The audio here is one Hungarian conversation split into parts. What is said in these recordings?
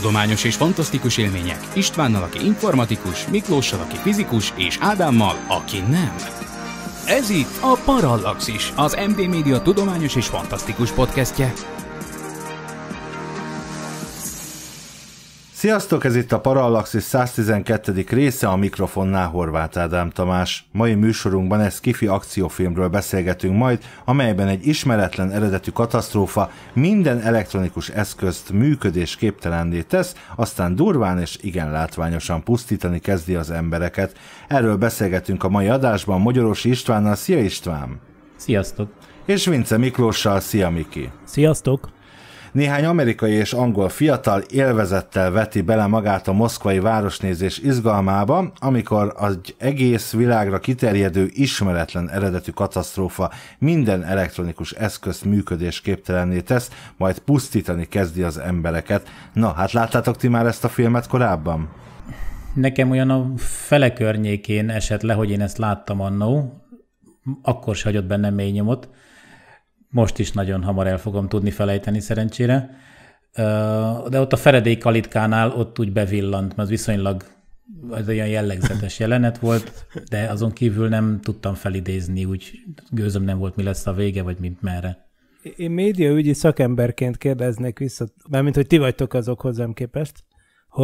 tudományos és fantasztikus élmények Istvánnal, aki informatikus, Miklóssal, aki fizikus, és Ádámmal, aki nem. Ez itt a Parallaxis, az MD Media tudományos és fantasztikus podcastje. Sziasztok, ez itt a Parallaxis 112. része, a mikrofonnál Horváth Ádám Tamás. Mai műsorunkban ez kifi akciófilmről beszélgetünk majd, amelyben egy ismeretlen eredetű katasztrófa minden elektronikus eszközt működésképtelenné tesz, aztán durván és igen látványosan pusztítani kezdi az embereket. Erről beszélgetünk a mai adásban Magyarosi Istvánnal. Szia István! Sziasztok! És Vince Miklóssal. Szia Miki! Sziasztok! Néhány amerikai és angol fiatal élvezettel veti bele magát a moszkvai városnézés izgalmába, amikor az egész világra kiterjedő ismeretlen eredetű katasztrófa minden elektronikus eszközt működésképtelenné tesz, majd pusztítani kezdi az embereket. Na, hát láttátok ti már ezt a filmet korábban? Nekem olyan a fele környékén esett le, hogy én ezt láttam annó, akkor se hagyott bennem mély nyomot, most is nagyon hamar el fogom tudni felejteni szerencsére, de ott a Feredék kalitkánál ott úgy bevillant, mert viszonylag az olyan jellegzetes jelenet volt, de azon kívül nem tudtam felidézni, úgy gőzöm nem volt, mi lesz a vége, vagy mint merre. Én médiaügyi szakemberként kérdeznék vissza, mármint, hogy ti vagytok azok hozzám képest,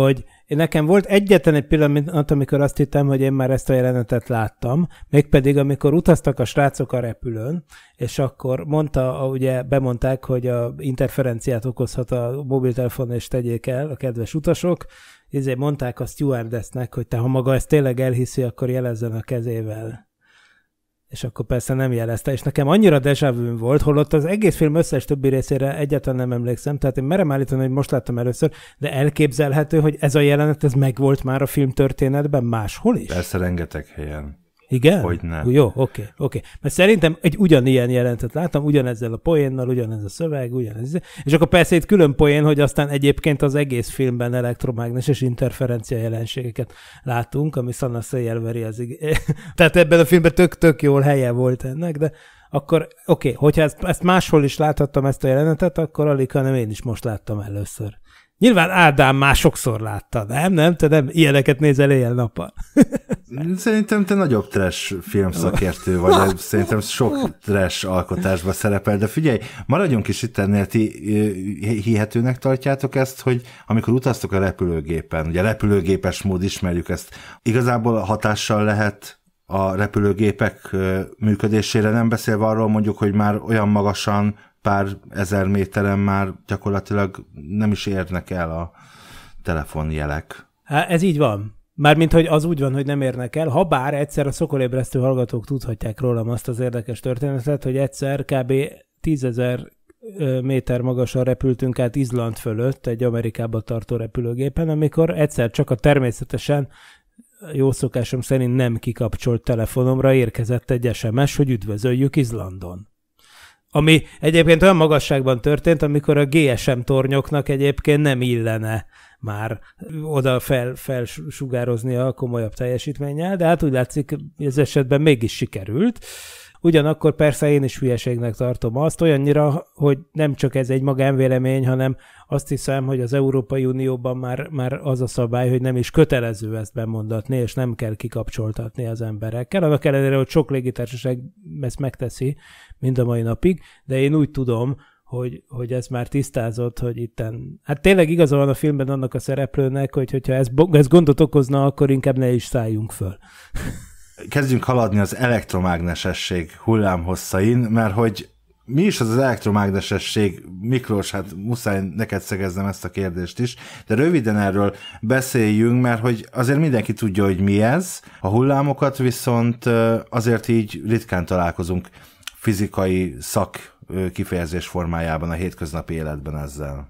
hogy én nekem volt egyetlen egy pillanat, amikor azt hittem, hogy én már ezt a jelenetet láttam, mégpedig amikor utaztak a srácok a repülőn, és akkor mondta, ugye bemondták, hogy a interferenciát okozhat a mobiltelefon, és tegyék el a kedves utasok, ezért mondták a stewardessnek, hogy te ha maga ezt tényleg elhiszi, akkor jelezzen a kezével és akkor persze nem jelezte, és nekem annyira deja volt, holott az egész film összes többi részére egyáltalán nem emlékszem, tehát én merem állítani, hogy most láttam először, de elképzelhető, hogy ez a jelenet, ez megvolt már a film történetben máshol is? Persze rengeteg helyen. Igen? Hogy nem. Jó, oké, okay, oké. Okay. Mert szerintem egy ugyanilyen jelentet láttam, ugyanezzel a poénnal, ugyanez a szöveg, ugyanez. És akkor persze itt külön poén, hogy aztán egyébként az egész filmben elektromágneses interferencia jelenségeket látunk, ami Sana Sayer az ig- Tehát ebben a filmben tök-tök jól helye volt ennek, de akkor oké, okay, hogyha ezt, ezt máshol is láthattam ezt a jelenetet, akkor alig, hanem én is most láttam először. Nyilván Ádám már sokszor látta, nem? Nem? Te nem ilyeneket nézel éjjel-nappal. Szerintem te nagyobb trash filmszakértő vagy. Szerintem sok trash alkotásba szerepel, de figyelj, maradjunk is itt ennél, ti eh, hihetőnek tartjátok ezt, hogy amikor utaztok a repülőgépen, ugye repülőgépes mód ismerjük ezt, igazából hatással lehet a repülőgépek eh, működésére, nem beszélve arról mondjuk, hogy már olyan magasan pár ezer méteren már gyakorlatilag nem is érnek el a telefonjelek. Hát ez így van. Mármint, hogy az úgy van, hogy nem érnek el, ha bár egyszer a szokolébresztő hallgatók tudhatják rólam azt az érdekes történetet, hogy egyszer kb. tízezer méter magasan repültünk át Izland fölött egy Amerikába tartó repülőgépen, amikor egyszer csak a természetesen jó szokásom szerint nem kikapcsolt telefonomra érkezett egy SMS, hogy üdvözöljük Izlandon ami egyébként olyan magasságban történt, amikor a GSM tornyoknak egyébként nem illene már oda fel, felsugározni a komolyabb teljesítménnyel, de hát úgy látszik, ez esetben mégis sikerült. Ugyanakkor persze én is hülyeségnek tartom azt, olyannyira, hogy nem csak ez egy magánvélemény, hanem azt hiszem, hogy az Európai Unióban már, már az a szabály, hogy nem is kötelező ezt bemondatni, és nem kell kikapcsoltatni az emberekkel. Annak ellenére, hogy sok légitársaság ezt megteszi, mind a mai napig, de én úgy tudom, hogy, hogy ez már tisztázott, hogy itten, hát tényleg igaza van a filmben annak a szereplőnek, hogy hogyha ez, ez gondot okozna, akkor inkább ne is szálljunk föl. Kezdjünk haladni az elektromágnesesség hullámhosszain, mert hogy mi is az az elektromágnesesség? Miklós, hát muszáj neked szegeznem ezt a kérdést is, de röviden erről beszéljünk, mert hogy azért mindenki tudja, hogy mi ez, a hullámokat viszont azért így ritkán találkozunk fizikai szak kifejezés formájában a hétköznapi életben ezzel.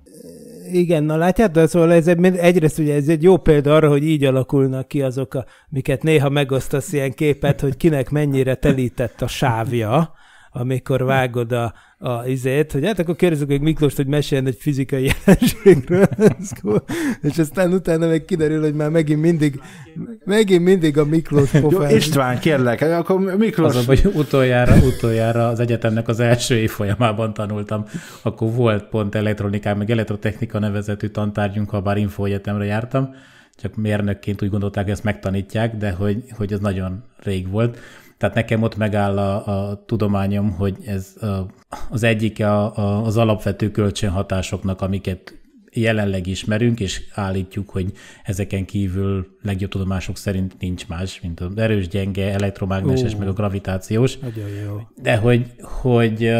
Igen, na látjad, de szóval ez egyrészt ugye ez egy jó példa arra, hogy így alakulnak ki azok, a, amiket néha megosztasz ilyen képet, hogy kinek mennyire telített a sávja, amikor vágod a, a izét, hogy hát akkor kérdezzük még Miklóst, hogy meséljen egy fizikai jelenségről, és aztán utána meg kiderül, hogy már megint mindig, megint mindig a Miklós pofán. István, kérlek, akkor Miklós. Az, hogy utoljára, utoljára az egyetemnek az első évfolyamában tanultam, akkor volt pont elektronikám, meg elektrotechnika nevezetű tantárgyunk, ha bár egyetemre jártam, csak mérnökként úgy gondolták, hogy ezt megtanítják, de hogy, hogy ez nagyon rég volt tehát nekem ott megáll a, a tudományom, hogy ez a, az egyik a, a, az alapvető kölcsönhatásoknak, amiket jelenleg ismerünk, és állítjuk, hogy ezeken kívül legjobb tudomások szerint nincs más, mint az erős, gyenge, elektromágneses, uh, meg a gravitációs. Jó. De hogy, hogy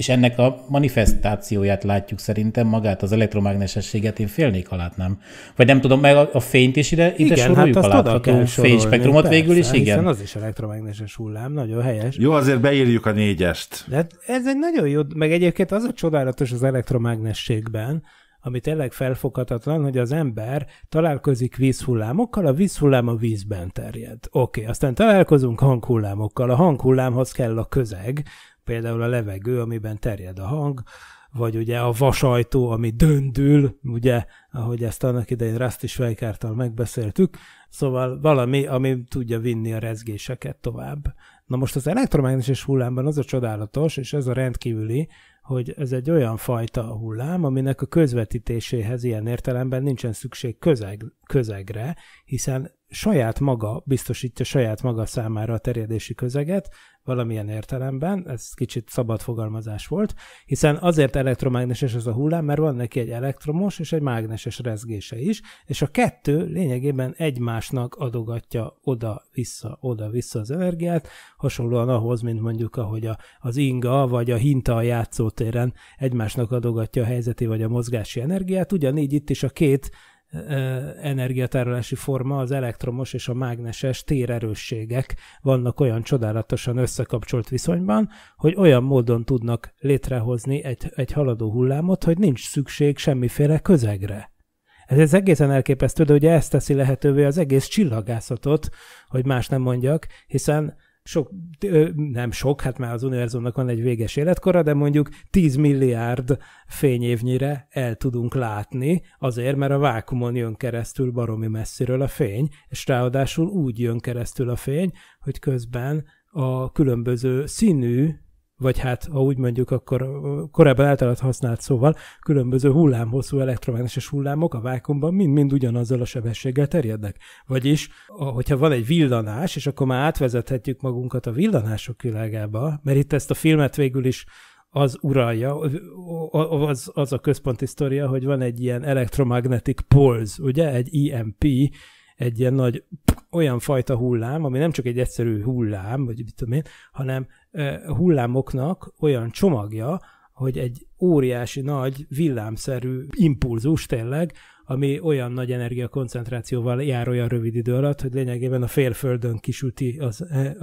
és ennek a manifestációját látjuk szerintem, magát az elektromágnesességet én félnék látnám. Vagy nem tudom, meg a, a fényt is ide, ide igen, hát soroljuk hát alá, a fényspektrumot végül is, igen. Hiszen az is elektromágneses hullám, nagyon helyes. Jó, azért beírjuk a négyest. De hát ez egy nagyon jó, meg egyébként az a csodálatos az elektromágnességben, ami tényleg felfoghatatlan, hogy az ember találkozik vízhullámokkal, a vízhullám a vízben terjed. Oké, okay, aztán találkozunk hanghullámokkal, a hanghullámhoz kell a közeg, például a levegő, amiben terjed a hang, vagy ugye a vasajtó, ami döndül, ugye, ahogy ezt annak idején Rusty Schweikártal megbeszéltük, szóval valami, ami tudja vinni a rezgéseket tovább. Na most az elektromágneses hullámban az a csodálatos, és ez a rendkívüli, hogy ez egy olyan fajta hullám, aminek a közvetítéséhez ilyen értelemben nincsen szükség közeg, közegre, hiszen saját maga biztosítja saját maga számára a terjedési közeget, valamilyen értelemben, ez kicsit szabad fogalmazás volt, hiszen azért elektromágneses ez a hullám, mert van neki egy elektromos és egy mágneses rezgése is, és a kettő lényegében egymásnak adogatja oda-vissza, oda-vissza az energiát, hasonlóan ahhoz, mint mondjuk ahogy a, az inga vagy a hinta a játszótéren egymásnak adogatja a helyzeti vagy a mozgási energiát, ugyanígy itt is a két energiatárolási forma az elektromos és a mágneses térerősségek vannak olyan csodálatosan összekapcsolt viszonyban, hogy olyan módon tudnak létrehozni egy, egy haladó hullámot, hogy nincs szükség semmiféle közegre. Ez, ez egészen elképesztő, de ugye ezt teszi lehetővé az egész csillagászatot, hogy más nem mondjak, hiszen sok, nem sok, hát már az univerzumnak van egy véges életkora, de mondjuk 10 milliárd fényévnyire el tudunk látni, azért, mert a vákumon jön keresztül baromi messziről a fény, és ráadásul úgy jön keresztül a fény, hogy közben a különböző színű vagy hát, ha úgy mondjuk, akkor korábban általad használt szóval, különböző hullámhosszú elektromágneses hullámok a vákumban mind-mind ugyanazzal a sebességgel terjednek. Vagyis, hogyha van egy villanás, és akkor már átvezethetjük magunkat a villanások világába, mert itt ezt a filmet végül is az uralja, az, az a központi sztoria, hogy van egy ilyen elektromagnetic pulse, ugye, egy EMP, egy ilyen nagy olyan fajta hullám, ami nem csak egy egyszerű hullám, vagy mit tudom én, hanem hullámoknak olyan csomagja, hogy egy óriási nagy villámszerű impulzus tényleg, ami olyan nagy energiakoncentrációval jár olyan rövid idő alatt, hogy lényegében a félföldön kisüti az, e,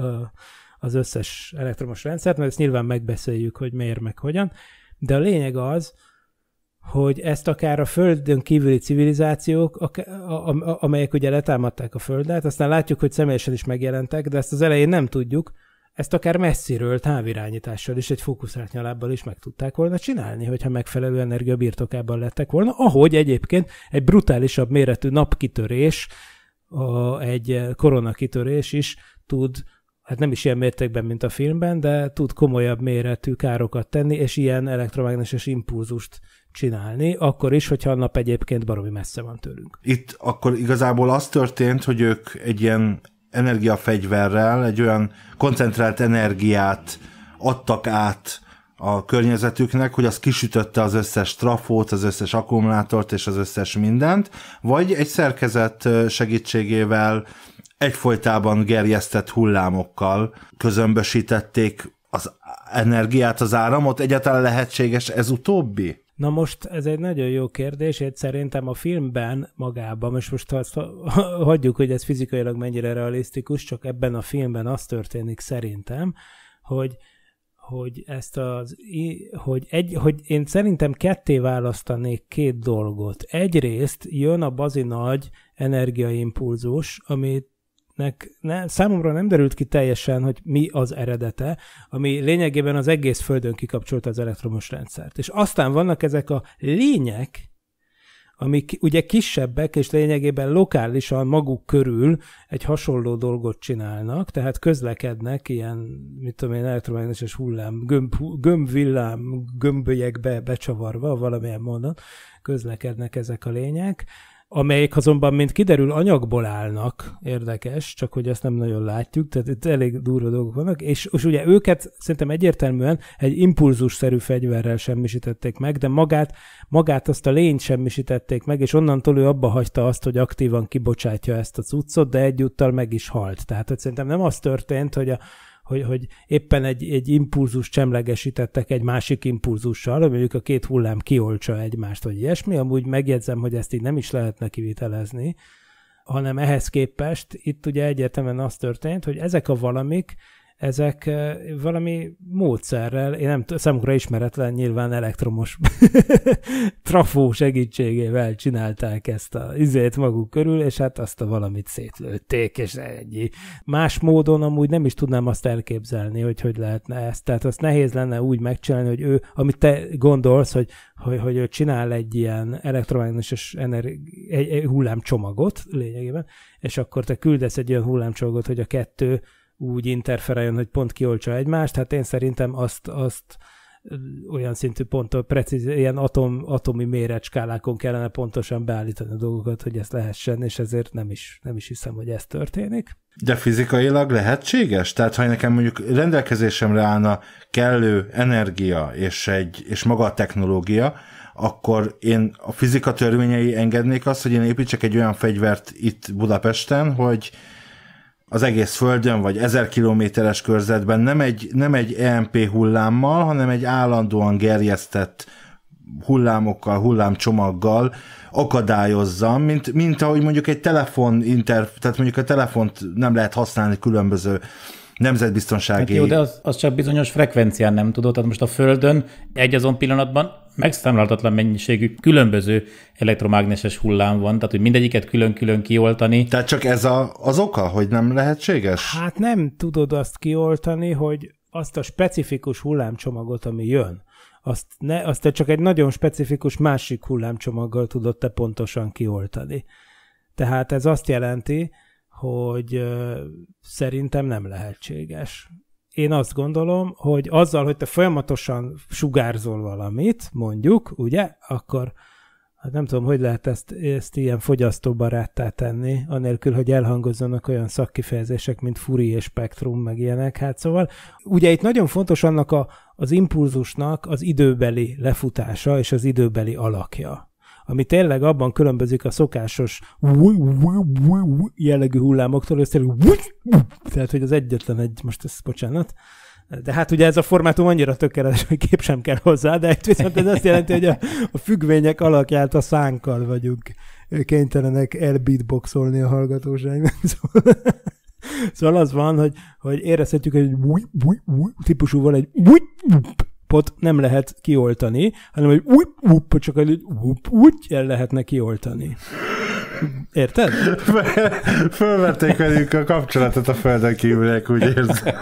az összes elektromos rendszert, mert ezt nyilván megbeszéljük, hogy miért, meg hogyan, de a lényeg az, hogy ezt akár a Földön kívüli civilizációk, amelyek ugye letámadták a Földet, aztán látjuk, hogy személyesen is megjelentek, de ezt az elején nem tudjuk, ezt akár messziről, távirányítással és egy nyalábbal is meg tudták volna csinálni, hogyha megfelelő energia birtokában lettek volna, ahogy egyébként egy brutálisabb méretű napkitörés, a, egy koronakitörés is tud hát nem is ilyen mértékben, mint a filmben, de tud komolyabb méretű károkat tenni, és ilyen elektromágneses impulzust csinálni, akkor is, hogyha a nap egyébként baromi messze van tőlünk. Itt akkor igazából az történt, hogy ők egy ilyen energiafegyverrel egy olyan koncentrált energiát adtak át a környezetüknek, hogy az kisütötte az összes trafót, az összes akkumulátort és az összes mindent, vagy egy szerkezet segítségével egyfolytában gerjesztett hullámokkal közömbösítették az energiát, az áramot, egyáltalán lehetséges ez utóbbi? Na most ez egy nagyon jó kérdés, és szerintem a filmben magában, most most azt hagyjuk, hogy ez fizikailag mennyire realisztikus, csak ebben a filmben az történik szerintem, hogy hogy ezt az, hogy, egy, hogy én szerintem ketté választanék két dolgot. Egyrészt jön a bazi nagy energiaimpulzus, amit nek ne, számomra nem derült ki teljesen, hogy mi az eredete, ami lényegében az egész Földön kikapcsolta az elektromos rendszert. És aztán vannak ezek a lények, amik ugye kisebbek és lényegében lokálisan maguk körül egy hasonló dolgot csinálnak, tehát közlekednek ilyen, mit tudom én, elektromágneses hullám, gömb, gömbvillám, gömbölyekbe becsavarva, valamilyen módon közlekednek ezek a lények, amelyek azonban, mint kiderül, anyagból állnak, érdekes, csak hogy ezt nem nagyon látjuk, tehát itt elég durva dolgok vannak, és, és ugye őket szerintem egyértelműen egy impulzusszerű fegyverrel semmisítették meg, de magát, magát azt a lényt semmisítették meg, és onnantól ő abba hagyta azt, hogy aktívan kibocsátja ezt a cuccot, de egyúttal meg is halt. Tehát hogy szerintem nem az történt, hogy a, hogy, hogy éppen egy, egy impulzus csemlegesítettek egy másik impulzussal, hogy mondjuk a két hullám kiolcsa egymást, vagy ilyesmi, amúgy megjegyzem, hogy ezt így nem is lehetne kivitelezni, hanem ehhez képest itt ugye egyértelműen az történt, hogy ezek a valamik ezek valami módszerrel, én nem számukra ismeretlen, nyilván elektromos trafó segítségével csinálták ezt a izét maguk körül, és hát azt a valamit szétlőtték, és ennyi. Más módon amúgy nem is tudnám azt elképzelni, hogy hogy lehetne ezt. Tehát azt nehéz lenne úgy megcsinálni, hogy ő, amit te gondolsz, hogy, hogy, hogy ő csinál egy ilyen elektromágneses energi- egy, egy hullámcsomagot lényegében, és akkor te küldesz egy olyan hullámcsomagot, hogy a kettő úgy interferáljon, hogy pont kioltsa egymást. Hát én szerintem azt, azt olyan szintű ponttól precíz, ilyen atom, atomi mérecskálákon kellene pontosan beállítani a dolgokat, hogy ezt lehessen, és ezért nem is, nem is hiszem, hogy ez történik. De fizikailag lehetséges? Tehát ha nekem mondjuk rendelkezésemre állna kellő energia és, egy, és maga a technológia, akkor én a fizika törvényei engednék azt, hogy én építsek egy olyan fegyvert itt Budapesten, hogy az egész Földön, vagy ezer kilométeres körzetben nem egy, nem egy EMP hullámmal, hanem egy állandóan gerjesztett hullámokkal, hullámcsomaggal akadályozzam, mint, mint ahogy mondjuk egy telefon inter, tehát mondjuk a telefont nem lehet használni különböző nemzetbiztonsági... Hát jó, de az, az csak bizonyos frekvencián nem tudod, tehát most a Földön egy azon pillanatban megszámlálhatatlan mennyiségű különböző elektromágneses hullám van, tehát hogy mindegyiket külön-külön kioltani. Tehát csak ez a, az oka, hogy nem lehetséges? Hát nem tudod azt kioltani, hogy azt a specifikus hullámcsomagot, ami jön, azt, ne, azt te csak egy nagyon specifikus másik hullámcsomaggal tudod te pontosan kioltani. Tehát ez azt jelenti, hogy szerintem nem lehetséges. Én azt gondolom, hogy azzal, hogy te folyamatosan sugárzol valamit, mondjuk, ugye, akkor hát nem tudom, hogy lehet ezt, ezt ilyen fogyasztóbaráttá tenni, anélkül, hogy elhangozzanak olyan szakkifejezések, mint furi és spektrum, meg ilyenek, hát szóval. Ugye itt nagyon fontos annak a, az impulzusnak az időbeli lefutása és az időbeli alakja ami tényleg abban különbözik a szokásos jellegű hullámoktól, hogy tehát, hogy az egyetlen egy, most ez bocsánat, de hát ugye ez a formátum annyira tökéletes, hogy kép sem kell hozzá, de itt viszont ez azt jelenti, hogy a, a függvények alakját a szánkkal vagyunk kénytelenek elbeatboxolni a hallgatóságnak. Szóval, szóval az van, hogy, hogy érezhetjük, hogy egy típusú van egy pot nem lehet kioltani, hanem hogy úgy, úgy, csak egy úgy új, el lehetne kioltani. Érted? Fölverték velük a kapcsolatot a földön kívüliek, úgy érzem.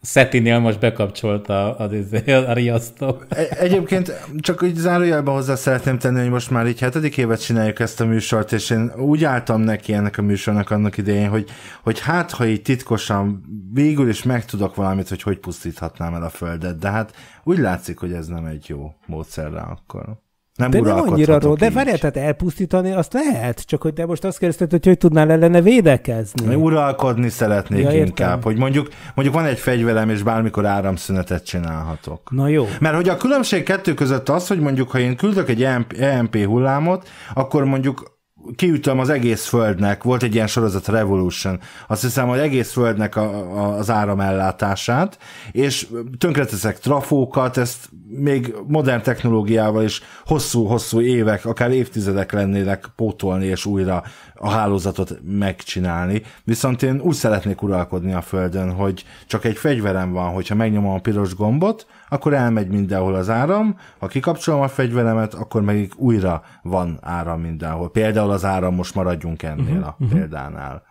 Szetinél most bekapcsolta az a, izé, a riasztó. E, egyébként csak úgy zárójelben hozzá szeretném tenni, hogy most már így hetedik évet csináljuk ezt a műsort, és én úgy álltam neki ennek a műsornak annak idején, hogy, hogy hát, ha így titkosan végül is megtudok valamit, hogy hogy pusztíthatnám el a földet, de hát úgy látszik, hogy ez nem egy jó módszer rá akkor. Nem de nem annyira rossz. De várjál, tehát elpusztítani azt lehet, csak hogy te most azt kérdezted, hogy hogy tudnál ellene védekezni. Uralkodni szeretnék ja, inkább, hogy mondjuk, mondjuk van egy fegyverem, és bármikor áramszünetet csinálhatok. Na jó. Mert hogy a különbség kettő között az, hogy mondjuk, ha én küldök egy EMP hullámot, akkor mondjuk kiütöm az egész földnek, volt egy ilyen sorozat Revolution, azt hiszem, hogy egész földnek a, a, az áramellátását, és tönkreteszek trafókat, ezt még modern technológiával is hosszú-hosszú évek, akár évtizedek lennének pótolni és újra a hálózatot megcsinálni. Viszont én úgy szeretnék uralkodni a földön, hogy csak egy fegyverem van, hogyha megnyomom a piros gombot, akkor elmegy mindenhol az áram, ha kikapcsolom a fegyveremet, akkor meg újra van áram mindenhol. Például az áram, most maradjunk ennél uh-huh, a uh-huh. példánál.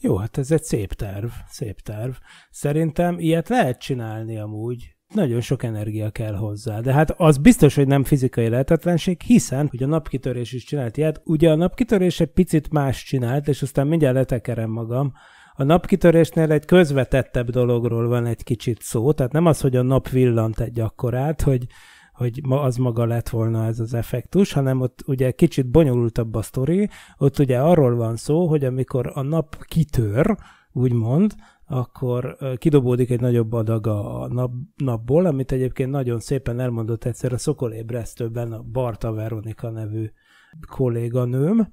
Jó, hát ez egy szép terv, szép terv. Szerintem ilyet lehet csinálni amúgy, nagyon sok energia kell hozzá. De hát az biztos, hogy nem fizikai lehetetlenség, hiszen hogy a napkitörés is csinált ilyet. Ugye a napkitörés egy picit más csinált, és aztán mindjárt letekerem magam, a napkitörésnél egy közvetettebb dologról van egy kicsit szó, tehát nem az, hogy a nap villant egy akkorát, hogy, hogy ma az maga lett volna ez az effektus, hanem ott ugye kicsit bonyolultabb a sztori, ott ugye arról van szó, hogy amikor a nap kitör, úgymond, akkor kidobódik egy nagyobb adag a nap, napból, amit egyébként nagyon szépen elmondott egyszer a Szokolébresztőben a Barta Veronika nevű kolléganőm,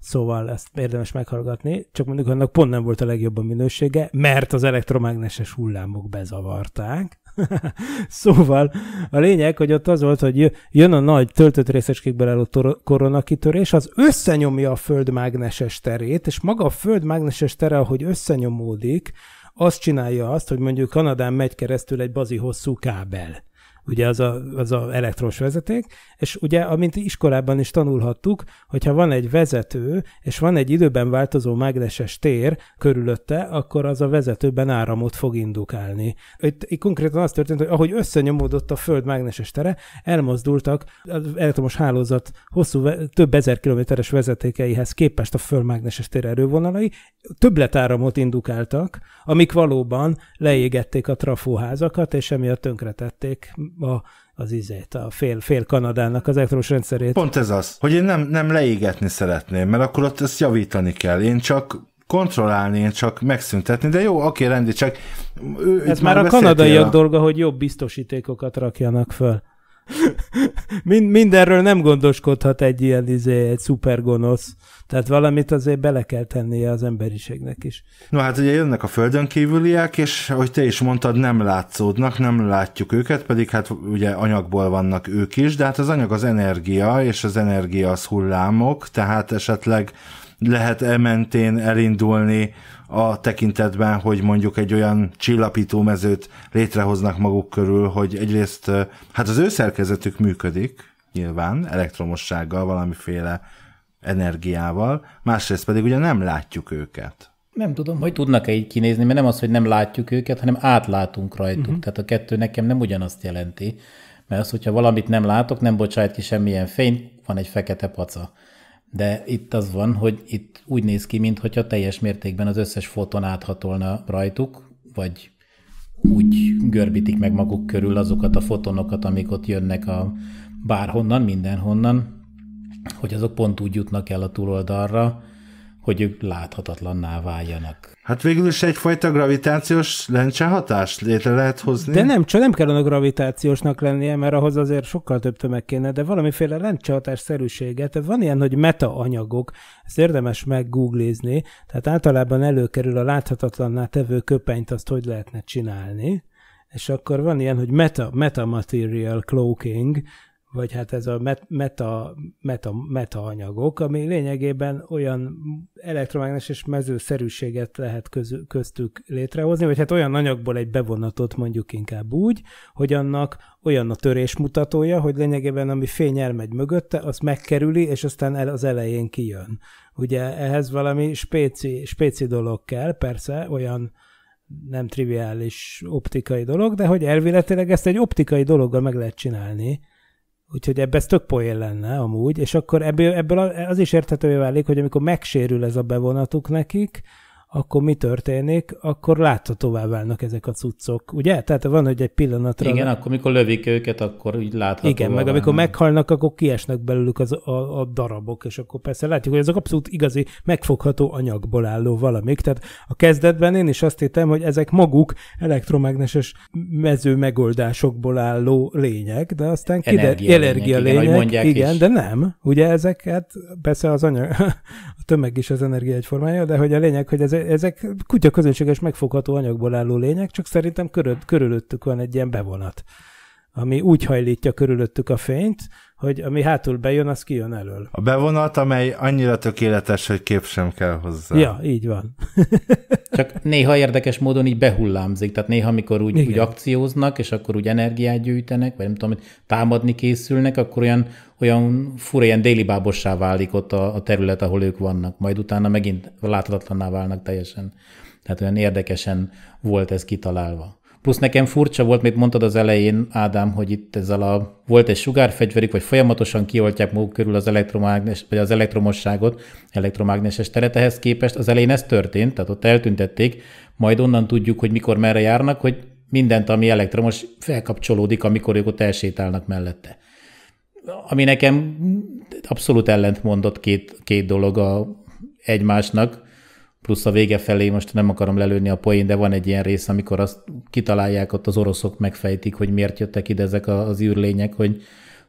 Szóval ezt érdemes meghallgatni, csak mondjuk annak pont nem volt a legjobb a minősége, mert az elektromágneses hullámok bezavarták. szóval a lényeg, hogy ott az volt, hogy jön a nagy töltött részecskékből álló koronakitörés, az összenyomja a föld mágneses terét, és maga a föld mágneses tere, ahogy összenyomódik, azt csinálja azt, hogy mondjuk Kanadán megy keresztül egy bazi hosszú kábel ugye az a, az a elektros vezeték, és ugye, amint iskolában is tanulhattuk, hogyha van egy vezető, és van egy időben változó mágneses tér körülötte, akkor az a vezetőben áramot fog indukálni. Itt, itt konkrétan az történt, hogy ahogy összenyomódott a Föld mágneses tere, elmozdultak az elektromos hálózat hosszú, több ezer kilométeres vezetékeihez képest a Föld mágneses tér erővonalai többletáramot indukáltak, amik valóban leégették a trafóházakat, és emiatt tönkretették a, az izét, a fél, fél Kanadának az elektromos rendszerét. Pont ez az, hogy én nem, nem leégetni szeretném, mert akkor ott ezt javítani kell. Én csak kontrollálni, én csak megszüntetni, de jó, oké, rendi, csak... ez már, már a kanadaiak dolga, hogy jobb biztosítékokat rakjanak föl. Mind, mindenről nem gondoskodhat egy ilyen izé, egy szuper gonosz. Tehát valamit azért bele kell tennie az emberiségnek is. No hát ugye jönnek a földön kívüliek, és ahogy te is mondtad, nem látszódnak, nem látjuk őket, pedig hát ugye anyagból vannak ők is, de hát az anyag az energia, és az energia az hullámok, tehát esetleg lehet e mentén elindulni a tekintetben, hogy mondjuk egy olyan csillapító mezőt létrehoznak maguk körül, hogy egyrészt hát az ő szerkezetük működik, nyilván elektromossággal, valamiféle energiával, másrészt pedig ugye nem látjuk őket. Nem tudom, hogy tudnak-e így kinézni, mert nem az, hogy nem látjuk őket, hanem átlátunk rajtuk. Uh-huh. Tehát a kettő nekem nem ugyanazt jelenti. Mert az, hogyha valamit nem látok, nem bocsájt ki semmilyen fény, van egy fekete paca. De itt az van, hogy itt úgy néz ki, mintha teljes mértékben az összes foton áthatolna rajtuk, vagy úgy görbítik meg maguk körül azokat a fotonokat, amik ott jönnek a bárhonnan, mindenhonnan, hogy azok pont úgy jutnak el a túloldalra, hogy ők láthatatlanná váljanak. Hát végül is egyfajta gravitációs lencse hatást létre lehet hozni. De nem, csak nem kell a gravitációsnak lennie, mert ahhoz azért sokkal több tömeg kéne, de valamiféle hatás szerűsége. Tehát van ilyen, hogy metaanyagok, ezt érdemes meggooglizni, tehát általában előkerül a láthatatlanná tevő köpenyt, azt hogy lehetne csinálni és akkor van ilyen, hogy meta, metamaterial cloaking, vagy hát ez a meta, meta, meta anyagok, ami lényegében olyan elektromágneses mezőszerűséget lehet köz, köztük létrehozni, vagy hát olyan anyagból egy bevonatot mondjuk inkább úgy, hogy annak olyan a törésmutatója, hogy lényegében ami fény elmegy mögötte, azt megkerüli, és aztán el, az elején kijön. Ugye ehhez valami spéci, spéci dolog kell, persze olyan, nem triviális optikai dolog, de hogy elvéletileg ezt egy optikai dologgal meg lehet csinálni, Úgyhogy ebbe ez tök poén lenne amúgy, és akkor ebből, ebből az is érthetővé válik, hogy amikor megsérül ez a bevonatuk nekik, akkor mi történik, akkor láthatóvá válnak ezek a cuccok, ugye? Tehát van, hogy egy pillanatra... Igen, akkor mikor lövik őket, akkor úgy látható Igen, meg válnak. amikor meghalnak, akkor kiesnek belőlük az, a, a darabok, és akkor persze látjuk, hogy ezek abszolút igazi, megfogható anyagból álló valamik. Tehát a kezdetben én is azt hittem, hogy ezek maguk elektromágneses mező megoldásokból álló lények, de aztán kiderül... Energia lények, igen, lények, igen is. de nem. Ugye ezeket persze az anyag, a tömeg is az energia egyformája, de hogy a lényeg, hogy ez ezek kutya közönséges megfogható anyagból álló lények, csak szerintem körül, körülöttük van egy ilyen bevonat ami úgy hajlítja körülöttük a fényt, hogy ami hátul bejön, az kijön elől. A bevonat, amely annyira tökéletes, hogy kép sem kell hozzá. Ja, így van. Csak néha érdekes módon így behullámzik, tehát néha, amikor úgy, úgy akcióznak, és akkor úgy energiát gyűjtenek, vagy nem tudom, támadni készülnek, akkor olyan, olyan fura, ilyen bábossá válik ott a, a terület, ahol ők vannak. Majd utána megint láthatatlanná válnak teljesen. Tehát olyan érdekesen volt ez kitalálva. Plusz nekem furcsa volt, mint mondtad az elején, Ádám, hogy itt ezzel a, volt egy sugárfegyverük, vagy folyamatosan kioltják maguk körül az elektromágnes, vagy az elektromosságot, elektromágneses teret ehhez képest. Az elején ez történt, tehát ott eltüntették, majd onnan tudjuk, hogy mikor merre járnak, hogy mindent, ami elektromos, felkapcsolódik, amikor ők ott elsétálnak mellette. Ami nekem abszolút ellentmondott két, két dolog a, egymásnak, plusz a vége felé most nem akarom lelőni a poén, de van egy ilyen rész, amikor azt kitalálják, ott az oroszok megfejtik, hogy miért jöttek ide ezek az űrlények, hogy,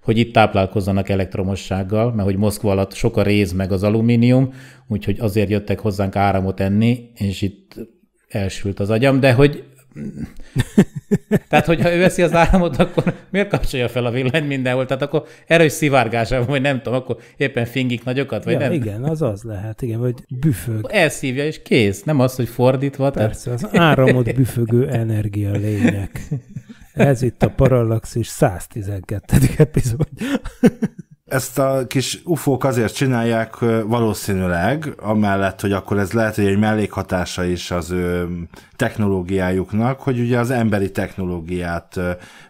hogy itt táplálkozzanak elektromossággal, mert hogy Moszkva alatt sok a réz meg az alumínium, úgyhogy azért jöttek hozzánk áramot enni, és itt elsült az agyam, de hogy Tehát, hogyha ő veszi az áramot, akkor miért kapcsolja fel a villanyt mindenhol? Tehát akkor erős szivárgása van, vagy nem tudom, akkor éppen fingik nagyokat, vagy ja, nem? Igen, az az lehet, igen, vagy büfög. Elszívja, és kész. Nem az, hogy fordítva. Persze, tehát... az áramot büfögő energia lények. Ez itt a Parallaxis 112. epizód ezt a kis ufók azért csinálják valószínűleg, amellett, hogy akkor ez lehet, hogy egy mellékhatása is az ő technológiájuknak, hogy ugye az emberi technológiát